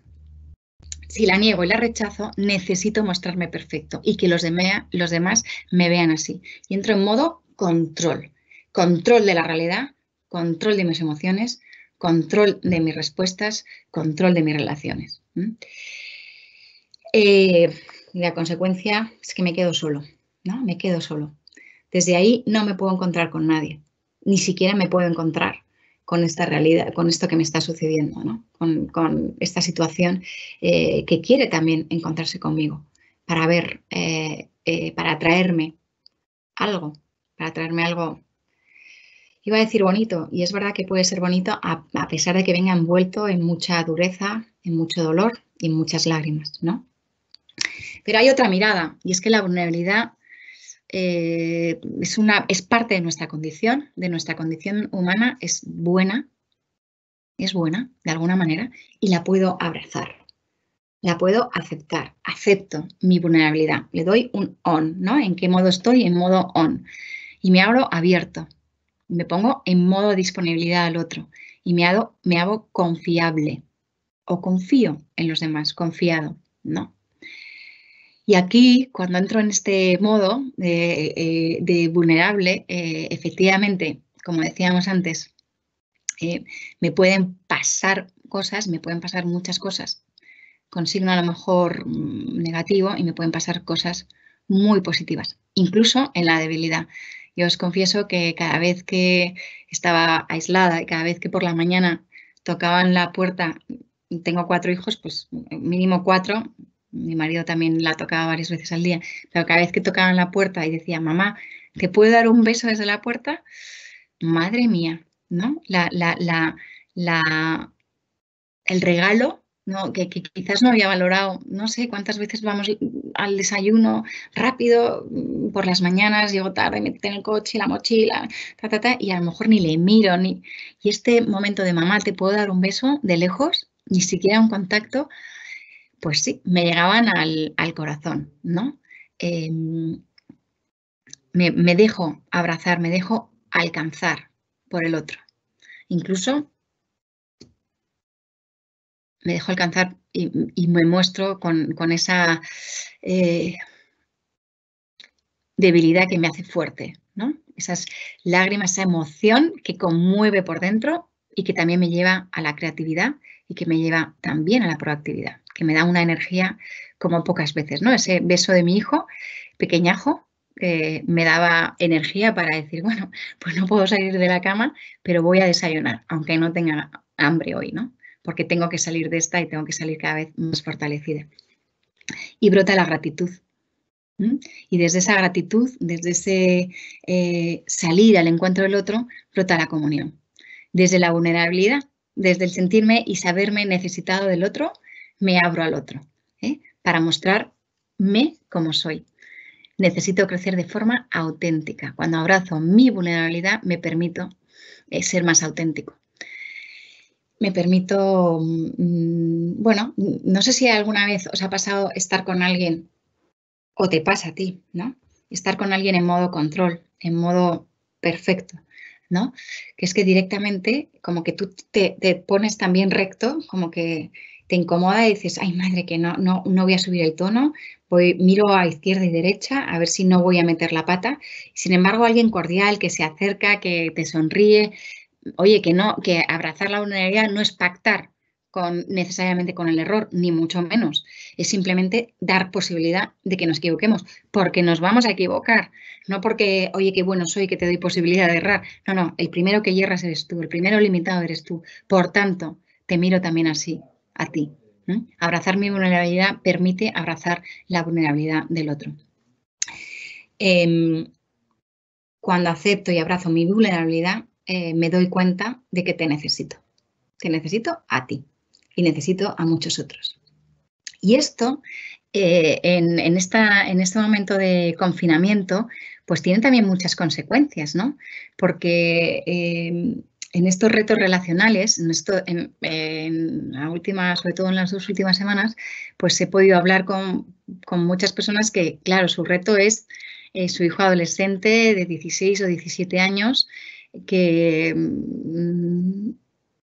si la niego y la rechazo, necesito mostrarme perfecto y que los, de los demás me vean así. Y entro en modo control. Control de la realidad, control de mis emociones, control de mis respuestas, control de mis relaciones. Eh, la consecuencia es que me quedo solo, ¿no? Me quedo solo. Desde ahí no me puedo encontrar con nadie, ni siquiera me puedo encontrar con esta realidad, con esto que me está sucediendo, con, esta situación eh, que quiere también encontrarse conmigo para ver, eh, eh, para traerme algo, para traerme algo, iba a decir bonito, y es verdad que puede ser bonito a, pesar de que venga envuelto en mucha dureza, en mucho dolor y en muchas lágrimas, ¿no? Pero hay otra mirada, y es que la vulnerabilidad eh, es, una, es parte de nuestra condición, de nuestra condición humana, es buena, es buena de alguna manera y la puedo abrazar, la puedo aceptar, acepto mi vulnerabilidad, le doy un on, ¿no? ¿En qué modo estoy? En modo on. Y me abro abierto, me pongo en modo disponibilidad al otro y me hago, me hago confiable o confío en los demás, confiado, ¿no? Y aquí, cuando entro en este modo de, eh, vulnerable, eh, efectivamente, como decíamos antes, eh, me pueden pasar cosas, me pueden pasar muchas cosas con signo a lo mejor mm, negativo y me pueden pasar cosas muy positivas, incluso en la debilidad. Yo os confieso que cada vez que estaba aislada y cada vez que por la mañana tocaban la puerta, tengo cuatro hijos, pues mínimo cuatro, mi marido también la tocaba varias veces al día, pero cada vez que tocaban la puerta y decía, mamá, ¿te puedo dar un beso desde la puerta? Madre mía, ¿no? La, la, la, el regalo no, que, quizás no había valorado, no sé cuántas veces vamos al desayuno rápido mm, por las mañanas, llego tarde, me en el coche, la mochila, ta, ta, ta, y a lo mejor ni le miro, ni... Y este momento de mamá, ¿te puedo dar un beso de lejos? Ni siquiera un contacto, pues sí, me llegaban al, corazón, ¿no? Em, me, dejo abrazar, me dejo alcanzar por el otro. Incluso me dejo alcanzar y, me muestro con, esa eh, debilidad que me hace fuerte, ¿no? Esas lágrimas, esa emoción que conmueve por dentro y que también me lleva a la creatividad y que me lleva también a la proactividad que me da una energía como pocas veces, ¿no? Ese beso de mi hijo, pequeñajo, eh, me daba energía para decir, bueno, pues no puedo salir de la cama, pero voy a desayunar, aunque no tenga hambre hoy, ¿no? Porque tengo que salir de esta y tengo que salir cada vez más fortalecida. Y brota la gratitud. Y desde esa gratitud, desde ese eh, salir al encuentro del otro, brota la comunión. Desde la vulnerabilidad, desde el sentirme y saberme necesitado del otro me abro al otro, ¿eh? para mostrarme como soy. Necesito crecer de forma auténtica. Cuando abrazo mi vulnerabilidad, me permito eh, ser más auténtico. Me permito, mm, mm, bueno, no sé si alguna vez os ha pasado estar con alguien o te pasa a ti, ¿no? Estar con alguien en modo control, en modo perfecto. ¿no? Que es que directamente como que tú te, pones también recto, como que te incomoda y dices, ay madre, que no, no, no voy a subir el tono, voy, miro a izquierda y derecha a ver si no voy a meter la pata. Sin embargo, alguien cordial que se acerca, que te sonríe, oye, que no, que abrazar la vulnerabilidad no es pactar con, necesariamente con el error, ni mucho menos. Es simplemente dar posibilidad de que nos equivoquemos, porque nos vamos a equivocar. No porque, oye, qué bueno soy, que te doy posibilidad de errar. No, no, el primero que hierras eres tú, el primero limitado eres tú. Por tanto, te miro también así a ti. Abrazar mi vulnerabilidad permite abrazar la vulnerabilidad del otro. Em, cuando acepto y abrazo mi vulnerabilidad, eh, me doy cuenta de que te necesito. Te necesito a ti y necesito a muchos otros. Y esto, eh, en, esta, en, este momento de confinamiento, pues tiene también muchas consecuencias, ¿no? Porque em, en estos retos relacionales, en, esto, en, la última, sobre todo en las dos últimas semanas, pues he podido hablar con, muchas personas que, claro, su reto es eh, su hijo adolescente de 16 o 17 años que mm,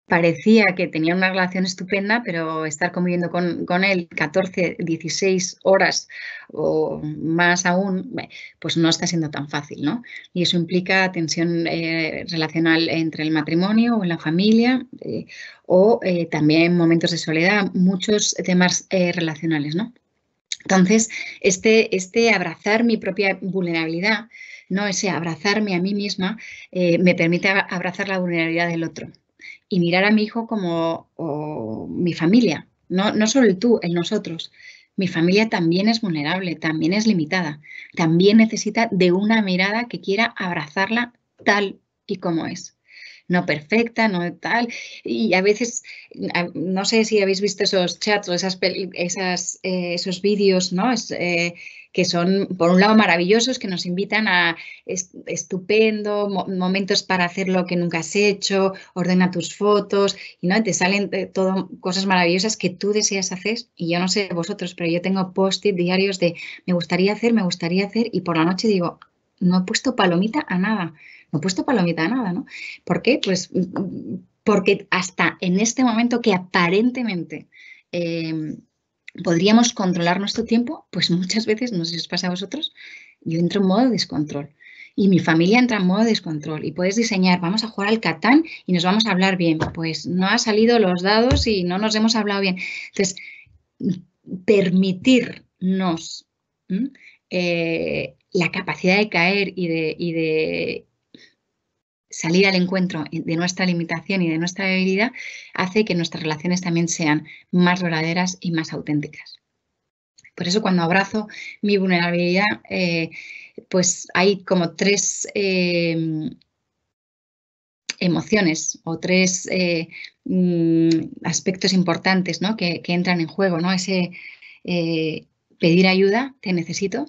parecía que tenía una relación estupenda, pero estar conviviendo con, él 14, 16 horas o más aún, pues no está siendo tan fácil, ¿no? Y eso implica tensión eh, relacional entre el matrimonio o en la familia eh, o eh, también momentos de soledad, muchos temas relacionales, ¿no? Entonces, este, este abrazar mi propia vulnerabilidad, no ese abrazarme a mí misma, me permite abrazar la vulnerabilidad del otro y mirar a mi hijo como mi familia, no, no solo el tú, el nosotros. Mi familia también es vulnerable, también es limitada, también necesita de una mirada que quiera abrazarla tal y como es. No perfecta, no tal. Y a veces, no sé si habéis visto esos chats o esas, esas eh, esos vídeos, ¿no? Es, eh, que son, por un lado, maravillosos, que nos invitan a estupendo, momentos para hacer lo que nunca has hecho, ordena tus fotos, y ¿no? te salen eh, todo, cosas maravillosas que tú deseas hacer. Y yo no sé vosotros, pero yo tengo post-it diarios de me gustaría hacer, me gustaría hacer, y por la noche digo, no he puesto palomita a nada, no he puesto palomita a nada, ¿no? ¿Por qué? Pues mm, mm, porque hasta en este momento que aparentemente... Em, ¿Podríamos controlar nuestro tiempo? Pues muchas veces, no sé si os pasa a vosotros, yo entro en modo descontrol y mi familia entra en modo descontrol y puedes diseñar, vamos a jugar al Catán y nos vamos a hablar bien. Pues no ha salido los dados y no nos hemos hablado bien. Entonces, permitirnos eh, la capacidad de caer y de, salir al encuentro de nuestra limitación y de nuestra debilidad hace que nuestras relaciones también sean más verdaderas y más auténticas. Por eso cuando abrazo mi vulnerabilidad, eh, pues hay como tres eh, emociones o tres eh, mm, aspectos importantes que, entran en juego. ¿no? Ese pedir ayuda, te necesito,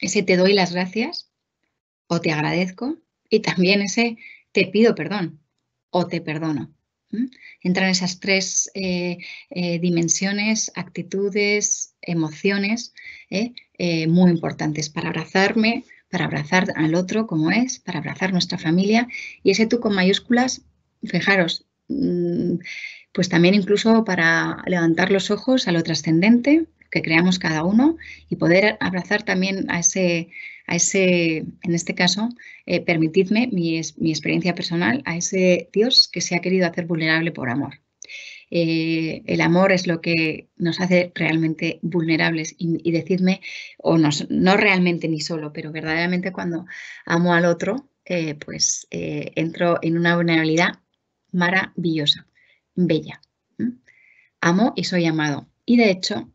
ese te doy las gracias o te agradezco y también ese te pido perdón o te perdono. Entran esas tres eh, eh, dimensiones, actitudes, emociones ¿eh? muy importantes para abrazarme, para abrazar al otro como es, para abrazar nuestra familia y ese tú con mayúsculas, fijaros, mm, pues también incluso para levantar los ojos a lo trascendente, que creamos cada uno y poder abrazar también a ese, a ese en este caso, eh, permitidme mi, experiencia personal, a ese Dios que se ha querido hacer vulnerable por amor. Eh, el amor es lo que nos hace realmente vulnerables y, decidme, o no realmente ni solo, pero verdaderamente cuando amo al otro, eh, pues entro en una vulnerabilidad maravillosa, bella. Amo y soy amado. Y de hecho,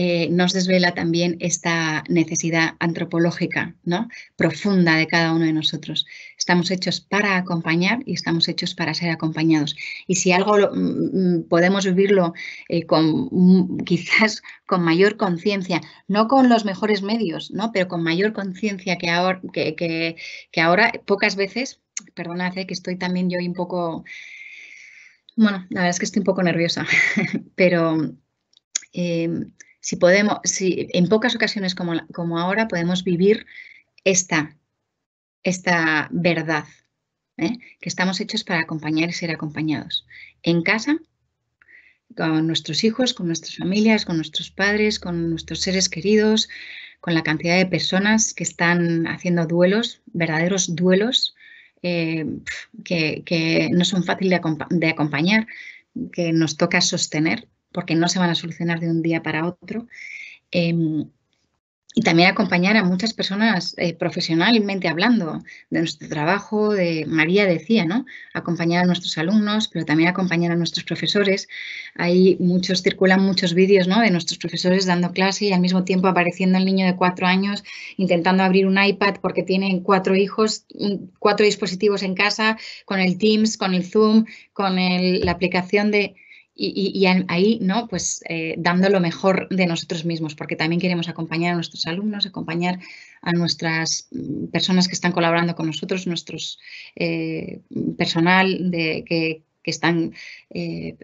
eh, nos desvela también esta necesidad antropológica ¿no? profunda de cada uno de nosotros. Estamos hechos para acompañar y estamos hechos para ser acompañados. Y si algo mm, mm, podemos vivirlo eh, con, mm, quizás con mayor conciencia, no con los mejores medios, ¿no? pero con mayor conciencia que ahora, que, ahora pocas veces, Perdona, hace eh, que estoy también yo un poco... Bueno, la verdad es que estoy un poco nerviosa, pero em, si podemos, en pocas ocasiones como, ahora podemos vivir esta, esta verdad, ¿eh? que estamos hechos para acompañar y ser acompañados. En casa, con nuestros hijos, con nuestras familias, con nuestros padres, con nuestros seres queridos, con la cantidad de personas que están haciendo duelos, verdaderos duelos, eh, que, no son fáciles de acompañar, que nos toca sostener porque no se van a solucionar de un día para otro. Em, y también acompañar a muchas personas eh, profesionalmente hablando de nuestro trabajo, de María decía, ¿no? Acompañar a nuestros alumnos, pero también acompañar a nuestros profesores. Ahí muchos, circulan muchos vídeos, De nuestros profesores dando clase y al mismo tiempo apareciendo el niño de cuatro años intentando abrir un iPad porque tienen cuatro hijos, cuatro dispositivos en casa, con el Teams, con el Zoom, con la aplicación de y, ahí, ¿no? Pues eh, dando lo mejor de nosotros mismos, porque también queremos acompañar a nuestros alumnos, acompañar a nuestras mm, personas que están colaborando con nosotros, nuestros eh, personal de, que, están, eh,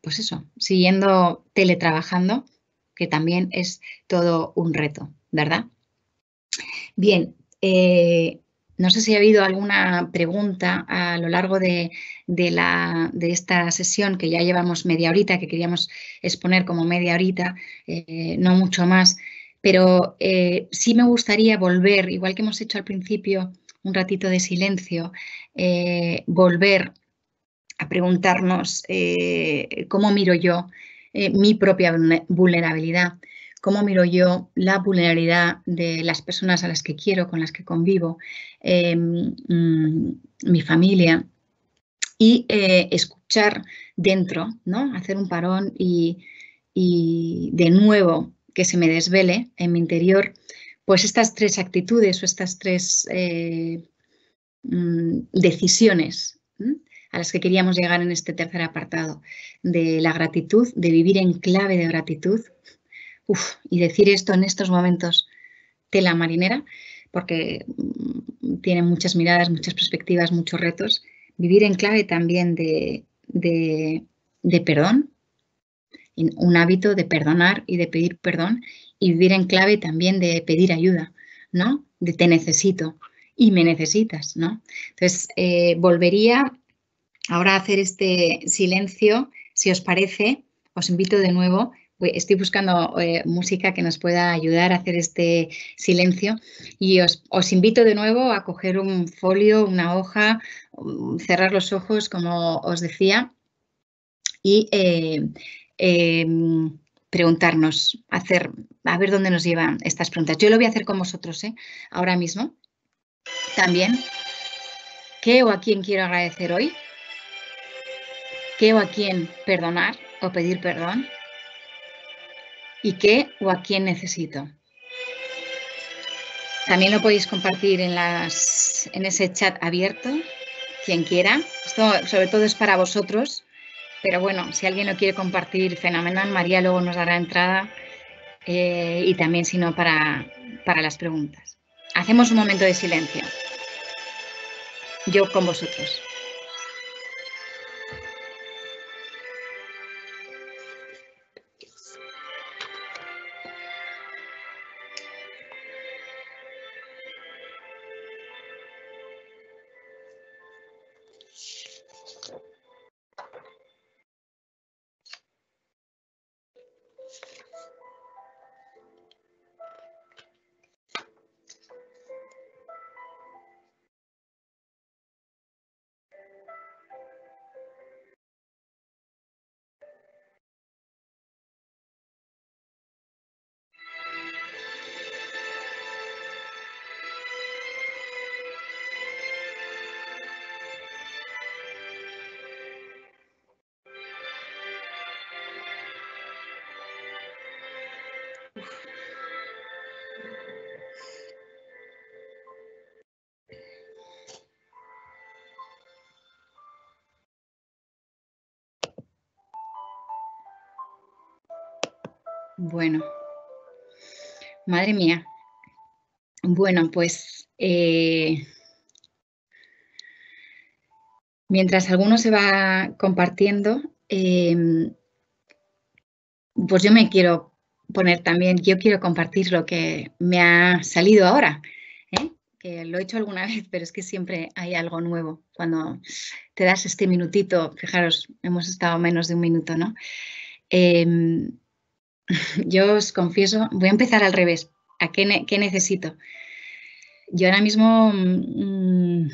pues eso, siguiendo teletrabajando, que también es todo un reto, ¿verdad? Bien, eh, no sé si ha habido alguna pregunta a lo largo de, esta sesión, que ya llevamos media horita, que queríamos exponer como media horita, eh, no mucho más, pero eh, sí me gustaría volver, igual que hemos hecho al principio un ratito de silencio, eh, volver a preguntarnos cómo miro yo mi propia vulnerabilidad cómo miro yo la vulnerabilidad de las personas a las que quiero, con las que convivo, em, mm, mi familia, y eh, escuchar dentro, ¿no? Hacer un parón y, de nuevo que se me desvele en mi interior, pues estas tres actitudes o estas tres eh, mm, decisiones a las que queríamos llegar en este tercer apartado de la gratitud, de vivir en clave de gratitud, y decir esto en estos momentos tela marinera, porque mm, tiene muchas miradas, muchas perspectivas, muchos retos. Vivir en clave también de, de, de perdón, un hábito de perdonar y de pedir perdón, y vivir en clave también de pedir ayuda, ¿no? De te necesito y me necesitas, ¿no? Entonces, eh, volvería ahora a hacer este silencio, si os parece, os invito de nuevo estoy buscando eh, música que nos pueda ayudar a hacer este silencio y os, os, invito de nuevo a coger un folio, una hoja, mm, cerrar los ojos, como os decía, y eh, em, preguntarnos, hacer, a ver dónde nos llevan estas preguntas. Yo lo voy a hacer con vosotros ¿eh? ahora mismo. También, ¿qué o a quién quiero agradecer hoy? ¿Qué o a quién perdonar o pedir perdón? y qué o a quién necesito. También lo podéis compartir en, en ese chat abierto, quien quiera. Esto sobre todo es para vosotros, pero bueno, si alguien lo quiere compartir, fenomenal. María luego nos dará entrada eh, y también, si no, para, para las preguntas. Hacemos un momento de silencio. Yo con vosotros. Bueno, madre mía. Bueno, pues eh, mientras alguno se va compartiendo, em, pues yo me quiero poner también, yo quiero compartir lo que me ha salido ahora. ¿eh? Que lo he hecho alguna vez, pero es que siempre hay algo nuevo. Cuando te das este minutito, fijaros, hemos estado menos de un minuto, ¿no? Em, yo os confieso, voy a empezar al revés. ¿A qué, necesito? Yo ahora mismo... Mm,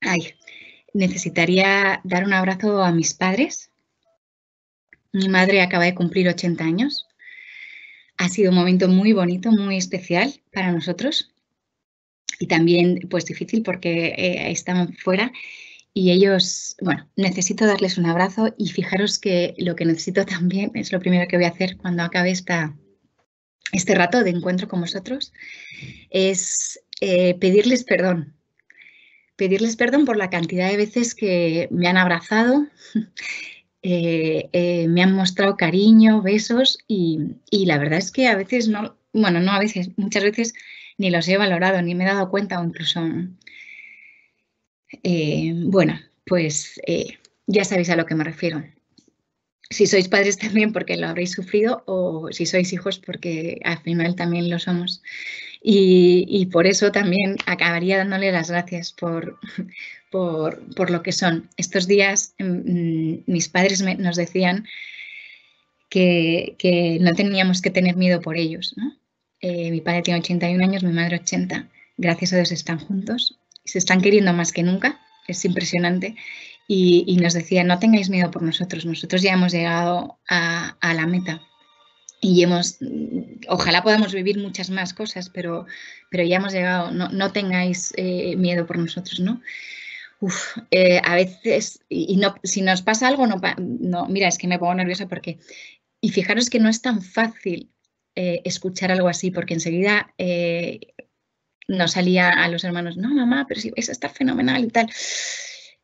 ay, necesitaría dar un abrazo a mis padres. Mi madre acaba de cumplir 80 años. Ha sido un momento muy bonito, muy especial para nosotros y también pues difícil porque eh, están fuera y ellos, bueno, necesito darles un abrazo y fijaros que lo que necesito también es lo primero que voy a hacer cuando acabe este rato de encuentro con vosotros, es eh, pedirles perdón. Pedirles perdón por la cantidad de veces que me han abrazado, eh, eh, me han mostrado cariño, besos y, y la verdad es que a veces no, bueno, no a veces, muchas veces ni los he valorado, ni me he dado cuenta o incluso eh, bueno, pues eh, ya sabéis a lo que me refiero. Si sois padres también porque lo habréis sufrido o si sois hijos porque al final también lo somos. Y, por eso también acabaría dándole las gracias por, por, lo que son. Estos días mm, mis padres nos decían que, no teníamos que tener miedo por ellos. Eh, mi padre tiene 81 años, mi madre 80. Gracias a Dios están juntos se están queriendo más que nunca, es impresionante. Y, nos decía, no tengáis miedo por nosotros, nosotros ya hemos llegado a, la meta y hemos, ojalá podamos vivir muchas más cosas, pero, pero ya hemos llegado, no, tengáis eh, miedo por nosotros, ¿no? Eh, a veces, y no, si nos pasa algo, no, no, mira, es que me pongo nerviosa porque, y fijaros que no es tan fácil eh, escuchar algo así, porque enseguida no salía a los hermanos, no, mamá, pero si esa está fenomenal y tal.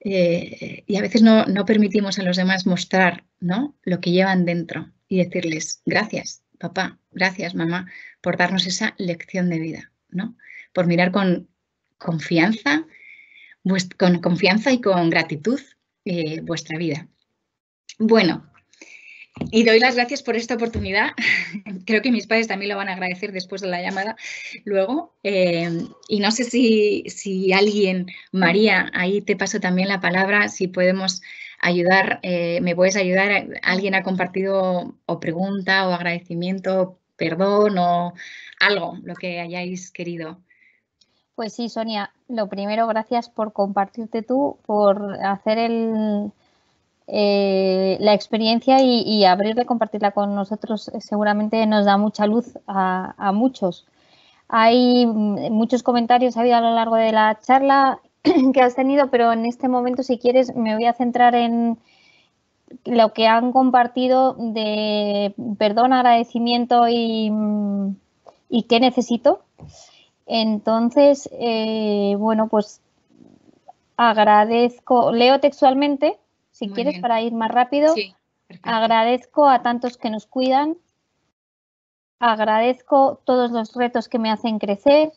Eh, y a veces no, no, permitimos a los demás mostrar ¿no? lo que llevan dentro y decirles, gracias, papá, gracias, mamá, por darnos esa lección de vida, ¿no? por mirar con confianza, con confianza y con gratitud eh, vuestra vida. Bueno, y doy las gracias por esta oportunidad. Creo que mis padres también lo van a agradecer después de la llamada luego. Eh, y no sé si, alguien, María, ahí te paso también la palabra, si podemos ayudar, eh, me puedes ayudar. Alguien ha compartido o pregunta o agradecimiento, perdón o algo, lo que hayáis querido. Pues sí, Sonia, lo primero, gracias por compartirte tú, por hacer el, eh, la experiencia y, abrirla y compartirla con nosotros eh, seguramente nos da mucha luz a, muchos. Hay mm, muchos comentarios ha habido a lo largo de la charla que has tenido, pero en este momento, si quieres, me voy a centrar en lo que han compartido de perdón, agradecimiento y, mm, qué necesito. Entonces, eh, bueno, pues agradezco, leo textualmente si quieres, para ir más rápido. agradezco a tantos que nos cuidan. Agradezco todos los retos que me hacen crecer.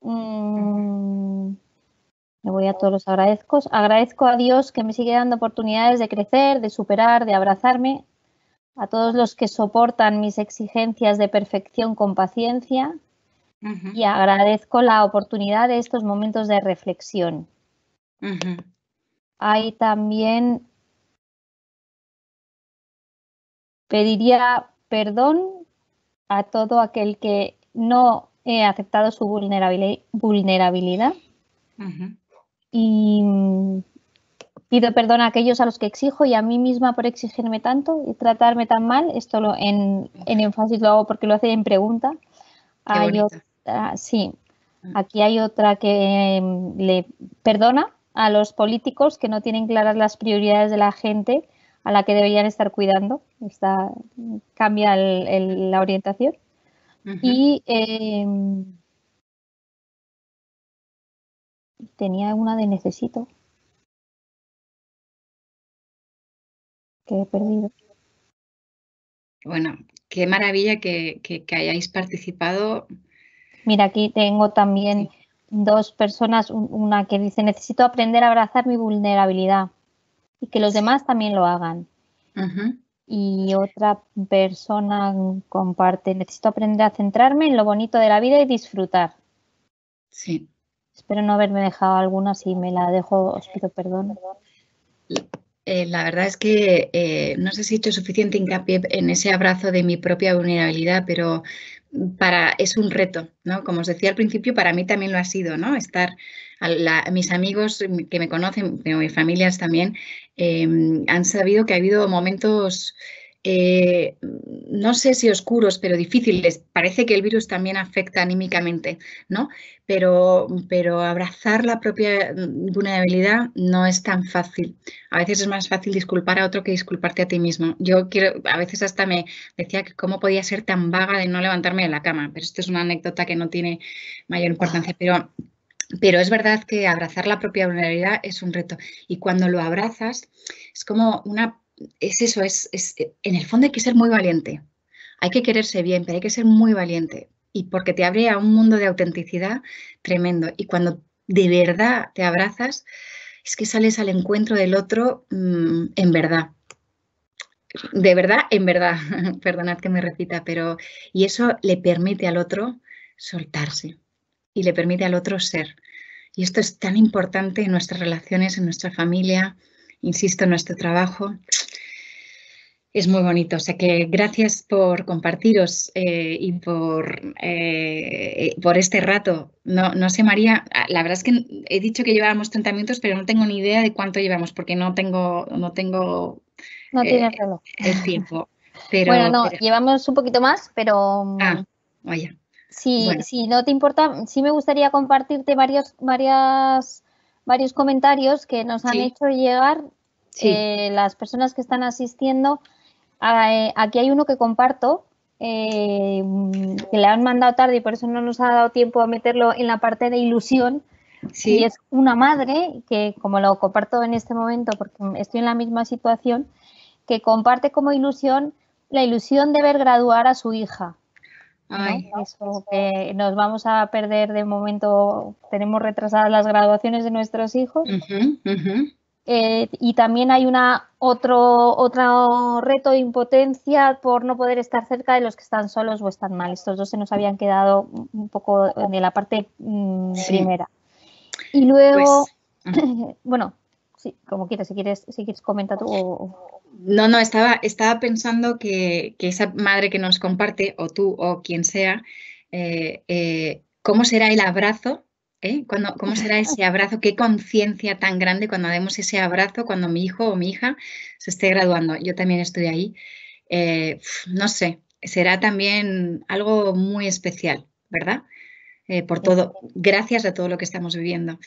Mm, me voy a todos los agradezcos. Agradezco a Dios que me sigue dando oportunidades de crecer, de superar, de abrazarme. A todos los que soportan mis exigencias de perfección con paciencia. Y agradezco la oportunidad de estos momentos de reflexión. Hay también Pediría perdón a todo aquel que no he aceptado su vulnerabilidad. Y pido perdón a aquellos a los que exijo y a mí misma por exigirme tanto y tratarme tan mal. Esto lo, en, énfasis lo hago porque lo hace en pregunta. Ah, sí, mm. aquí hay otra que em, le perdona a los políticos que no tienen claras las prioridades de la gente a la que deberían estar cuidando. Está, cambia la orientación. Y em, tenía una de necesito. Que he perdido. Bueno, qué maravilla que, hayáis participado. Mira, aquí tengo también dos personas, una que dice, necesito aprender a abrazar mi vulnerabilidad y que los demás también lo hagan. Y otra persona comparte, necesito aprender a centrarme en lo bonito de la vida y disfrutar. Sí. Espero no haberme dejado alguna, si me la dejo os pido perdón. la eh, verdad es que eh, no sé si he hecho suficiente hincapié en ese abrazo de mi propia vulnerabilidad, pero para, es un reto, ¿no? Como os decía al principio, para mí también lo ha sido, ¿no? Estar mis amigos que me conocen, mi mis familias también, em, han sabido que ha habido momentos, eh, no sé si oscuros, pero difíciles. Parece que el virus también afecta anímicamente, ¿no? Pero, pero abrazar la propia vulnerabilidad no es tan fácil. A veces es más fácil disculpar a otro que disculparte a ti mismo. Yo quiero, a veces hasta me decía que cómo podía ser tan vaga de no levantarme de la cama, pero esto es una anécdota que no tiene mayor importancia. Pero pero es verdad que abrazar la propia vulnerabilidad es un reto. Y cuando lo abrazas, es como una. Es eso, es, es, en el fondo hay que ser muy valiente. Hay que quererse bien, pero hay que ser muy valiente. Y porque te abre a un mundo de autenticidad tremendo. Y cuando de verdad te abrazas, es que sales al encuentro del otro mm, en verdad. De verdad, en verdad. Perdonad que me repita, pero. Y eso le permite al otro soltarse y le permite al otro ser. Y esto es tan importante en nuestras relaciones, en nuestra familia, insisto, en nuestro trabajo. Es muy bonito. O sea que gracias por compartiros eh, y por, eh, por este rato. No, no sé, María, la verdad es que he dicho que llevábamos 30 minutos, pero no tengo ni idea de cuánto llevamos porque no tengo, no tengo eh, el tiempo. bueno, no, llevamos un poquito más, pero... Ah, vaya. Si, no te importa, sí me gustaría compartirte varios, varias, varios comentarios que nos han hecho llegar eh, las personas que están asistiendo. Ah, eh, aquí hay uno que comparto, eh, que le han mandado tarde y por eso no nos ha dado tiempo a meterlo en la parte de ilusión. Sí. Y es una madre que, como lo comparto en este momento, porque estoy en la misma situación, que comparte como ilusión la ilusión de ver graduar a su hija. Pues eso que nos vamos a perder de momento, tenemos retrasadas las graduaciones de nuestros hijos. Eh, y también hay una otro otro reto de impotencia por no poder estar cerca de los que están solos o están mal. Estos dos se nos habían quedado un poco de la parte mm, primera. Y luego, pues, mm. bueno, Sí, como quieras, si quieres, si quieres comenta tú. No, no, estaba, estaba pensando que, esa madre que nos comparte, o tú, o quien sea, eh, eh, ¿cómo será el abrazo? ¿Eh? Cuando, ¿Cómo será ese abrazo? ¿Qué conciencia tan grande cuando demos ese abrazo cuando mi hijo o mi hija se esté graduando? Yo también estoy ahí. no sé, será también algo muy especial, ¿verdad? por todo, gracias a todo lo que estamos viviendo.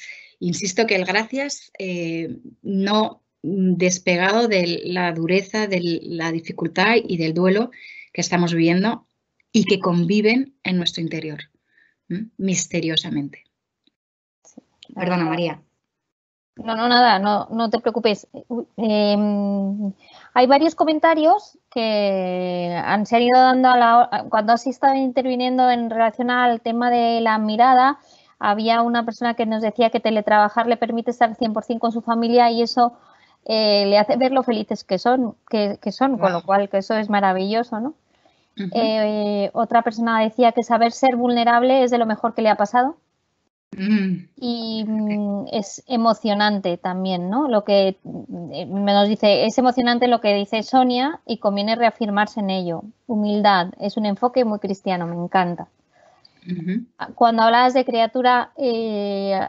Insisto que el gracias eh, no mm, despegado de la dureza, de la dificultad y del duelo que estamos viviendo y que conviven en nuestro interior, misteriosamente. Perdona, María. No, no, nada, no, te preocupes. Em, hay varios comentarios que han, salido dando cuando has estado interviniendo en relación al tema de la mirada había una persona que nos decía que teletrabajar le permite estar 100% con su familia y eso eh, le hace ver lo felices que son, son con lo cual que eso es maravilloso, ¿no? Eh, otra persona decía que saber ser vulnerable es de lo mejor que le ha pasado. Mm. Y mm, es emocionante también, ¿no? Lo que mm, dice, es emocionante lo que dice Sonia y conviene reafirmarse en ello. Humildad, es un enfoque muy cristiano, me encanta. Ah, cuando hablabas de criatura, eh,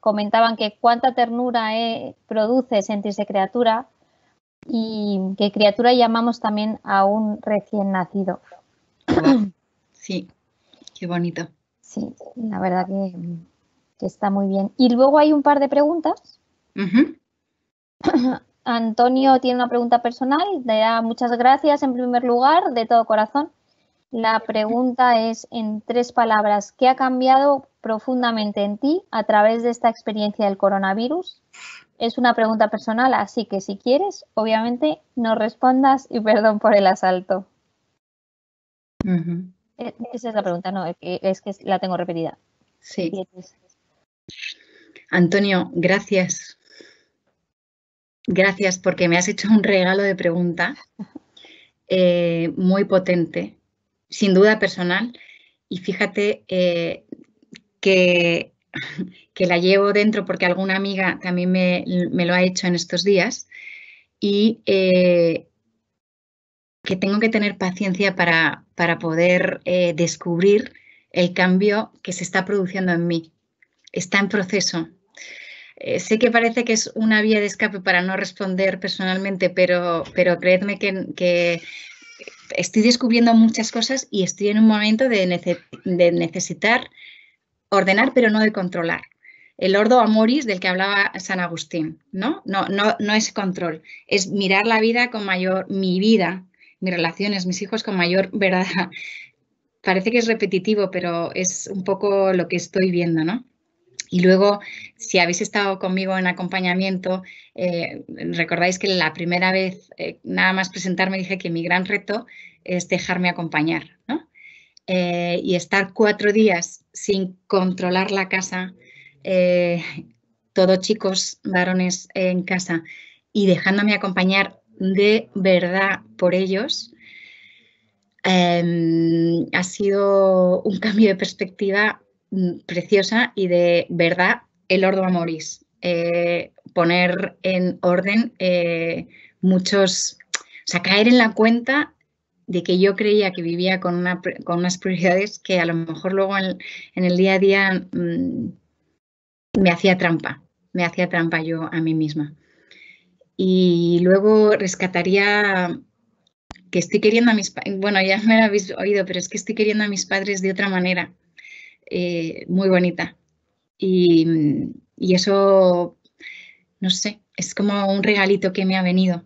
comentaban que cuánta ternura eh, produce sentirse criatura y que criatura llamamos también a un recién nacido. Sí, qué bonito. Sí, la verdad que, está muy bien. Y luego hay un par de preguntas. Antonio tiene una pregunta personal. Le da muchas gracias en primer lugar, de todo corazón, la pregunta es, en tres palabras, ¿qué ha cambiado profundamente en ti a través de esta experiencia del coronavirus? Es una pregunta personal, así que si quieres, obviamente no respondas y perdón por el asalto. E, esa es la pregunta, no, es que la tengo repetida. Sí. Antonio, gracias. Gracias porque me has hecho un regalo de pregunta eh, muy potente sin duda personal y fíjate eh, que, la llevo dentro porque alguna amiga también me, lo ha hecho en estos días y eh, que tengo que tener paciencia para, para poder eh, descubrir el cambio que se está produciendo en mí. Está en proceso. sé que parece que es una vía de escape para no responder personalmente, pero, pero creedme que estoy descubriendo muchas cosas y estoy en un momento de, necesitar ordenar, pero no de controlar. El ordo amoris del que hablaba San Agustín, ¿no? No, no, no es control, es mirar la vida con mayor, mi vida, mis relaciones, mis hijos con mayor verdad. Parece que es repetitivo, pero es un poco lo que estoy viendo, ¿no? Y luego, si habéis estado conmigo en acompañamiento, eh, recordáis que la primera vez, eh, nada más presentarme, dije que mi gran reto es dejarme acompañar, eh, y estar cuatro días sin controlar la casa, todos chicos, varones en casa, y dejándome acompañar de verdad por ellos, ha sido un cambio de perspectiva Mm, preciosa y de verdad el Ordo Amoris. Eh, poner en orden eh, muchos, o sea, caer en la cuenta de que yo creía que vivía con, una, con unas prioridades que a lo mejor luego en, el día a día mm, me hacía trampa, me hacía trampa yo a mí misma. Y luego rescataría que estoy queriendo a mis, bueno, ya me lo habéis oído, pero es que estoy queriendo a mis padres de otra manera. Eh, muy bonita. Y, eso, no sé, es como un regalito que me ha venido.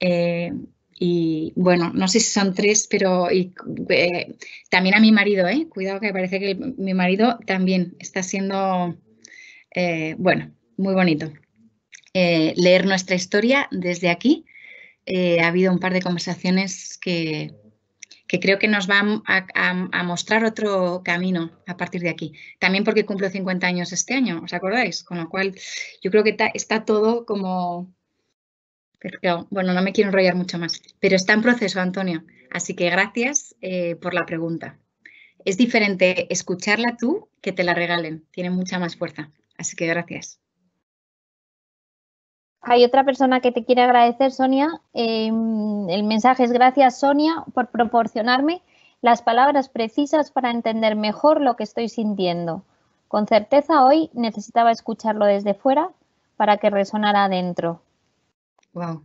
Eh, y bueno, no sé si son tres, pero eh, también a mi marido, Cuidado que parece que mi marido también está siendo, bueno, muy bonito. leer nuestra historia desde aquí. ha habido un par de conversaciones que, que creo que nos va a, mostrar otro camino a partir de aquí. También porque cumplo 50 años este año, ¿os acordáis? Con lo cual, yo creo que está todo como... bueno, no me quiero enrollar mucho más, pero está en proceso, Antonio. Así que gracias eh, por la pregunta. Es diferente escucharla tú que te la regalen. Tiene mucha más fuerza. Así que gracias. Hay otra persona que te quiere agradecer, Sonia. Em, el mensaje es gracias, Sonia, por proporcionarme las palabras precisas para entender mejor lo que estoy sintiendo. Con certeza hoy necesitaba escucharlo desde fuera para que resonara adentro. Wow.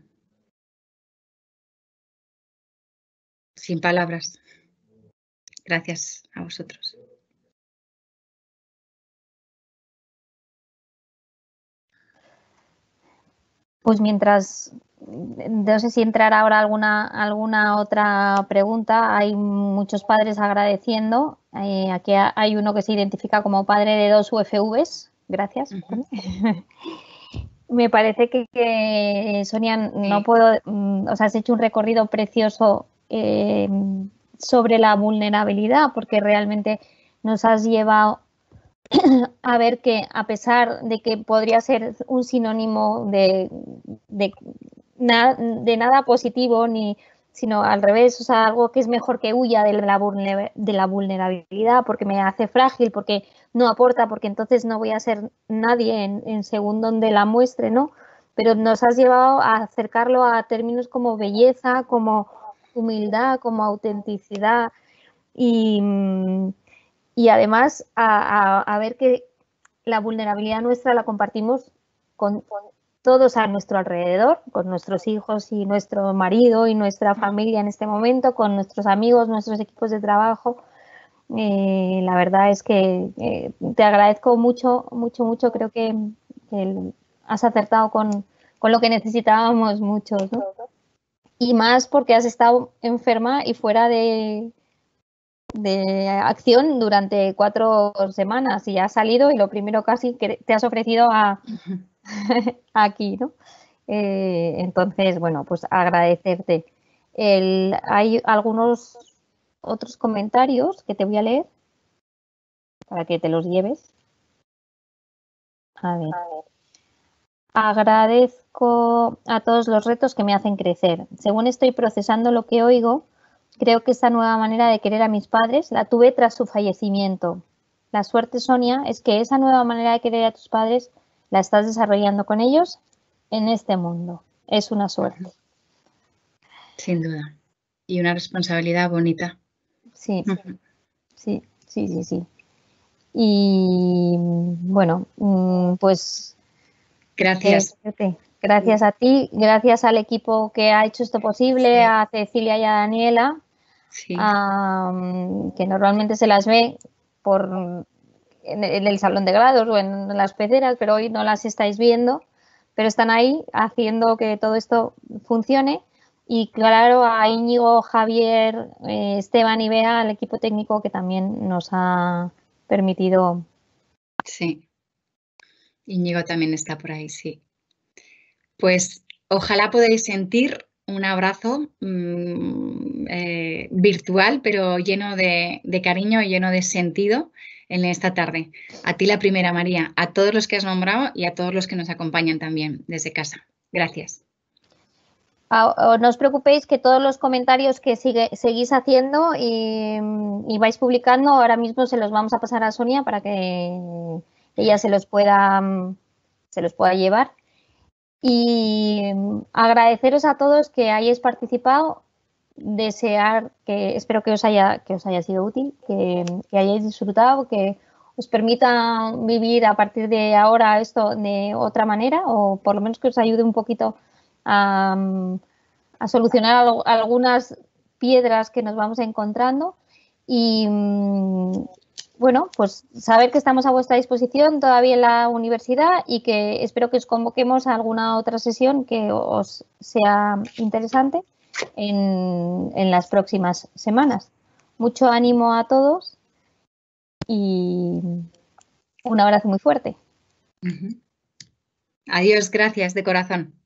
Sin palabras. Gracias a vosotros. pues mientras, no sé si entrará ahora alguna, alguna otra pregunta, hay muchos padres agradeciendo. Eh, aquí hay uno que se identifica como padre de dos UFVs. Gracias. Me parece que, que Sonia, no puedo, mm, o has hecho un recorrido precioso eh, sobre la vulnerabilidad, porque realmente nos has llevado a ver que a pesar de que podría ser un sinónimo de, nada positivo, ni, sino al revés, o sea, algo que es mejor que huya de la, de la vulnerabilidad porque me hace frágil, porque no aporta, porque entonces no voy a ser nadie en, según donde la muestre, ¿no? Pero nos has llevado a acercarlo a términos como belleza, como humildad, como autenticidad y... Mm, y además a, ver que la vulnerabilidad nuestra la compartimos con, todos a nuestro alrededor, con nuestros hijos y nuestro marido y nuestra familia en este momento, con nuestros amigos, nuestros equipos de trabajo. Eh, la verdad es que eh, te agradezco mucho, mucho, mucho. Creo que, has acertado con, lo que necesitábamos mucho. Y más porque has estado enferma y fuera de, de acción durante cuatro semanas y ha salido y lo primero casi que te has ofrecido a, aquí, ¿no? Eh, entonces, bueno, pues agradecerte. hay algunos otros comentarios que te voy a leer para que te los lleves. A ver. Agradezco a todos los retos que me hacen crecer. Según estoy procesando lo que oigo, Creo que esta nueva manera de querer a mis padres la tuve tras su fallecimiento. La suerte, Sonia, es que esa nueva manera de querer a tus padres la estás desarrollando con ellos en este mundo. Es una suerte. Sin duda. Y una responsabilidad bonita. Sí, sí, sí, sí, sí. Y bueno, mm, pues... Gracias. Eh, gracias a ti, gracias al equipo que ha hecho esto posible, a Cecilia y a Daniela, que normalmente se las ve por en, el salón de grados o en, las peceras, pero hoy no las estáis viendo, pero están ahí haciendo que todo esto funcione. Y claro, a Íñigo, Javier, eh, Esteban y Bea, al equipo técnico que también nos ha permitido. Sí, Íñigo también está por ahí, sí. Pues ojalá podáis sentir un abrazo mm, eh, virtual, pero lleno de, cariño y lleno de sentido en esta tarde. A ti la primera, María, a todos los que has nombrado y a todos los que nos acompañan también desde casa. Gracias. No os preocupéis que todos los comentarios que sigue, seguís haciendo y, y, vais publicando, ahora mismo se los vamos a pasar a Sonia para que ella se los pueda, se los pueda llevar. Y em, agradeceros a todos que hayáis participado, desear que espero que os haya, que os haya sido útil, que, hayáis disfrutado, que os permita vivir a partir de ahora esto de otra manera o por lo menos que os ayude un poquito a, em, a solucionar algunas piedras que nos vamos encontrando. Y, em, bueno, pues saber que estamos a vuestra disposición todavía en la universidad y que espero que os convoquemos a alguna otra sesión que os sea interesante en, las próximas semanas. Mucho ánimo a todos y un abrazo muy fuerte. Adiós, gracias de corazón.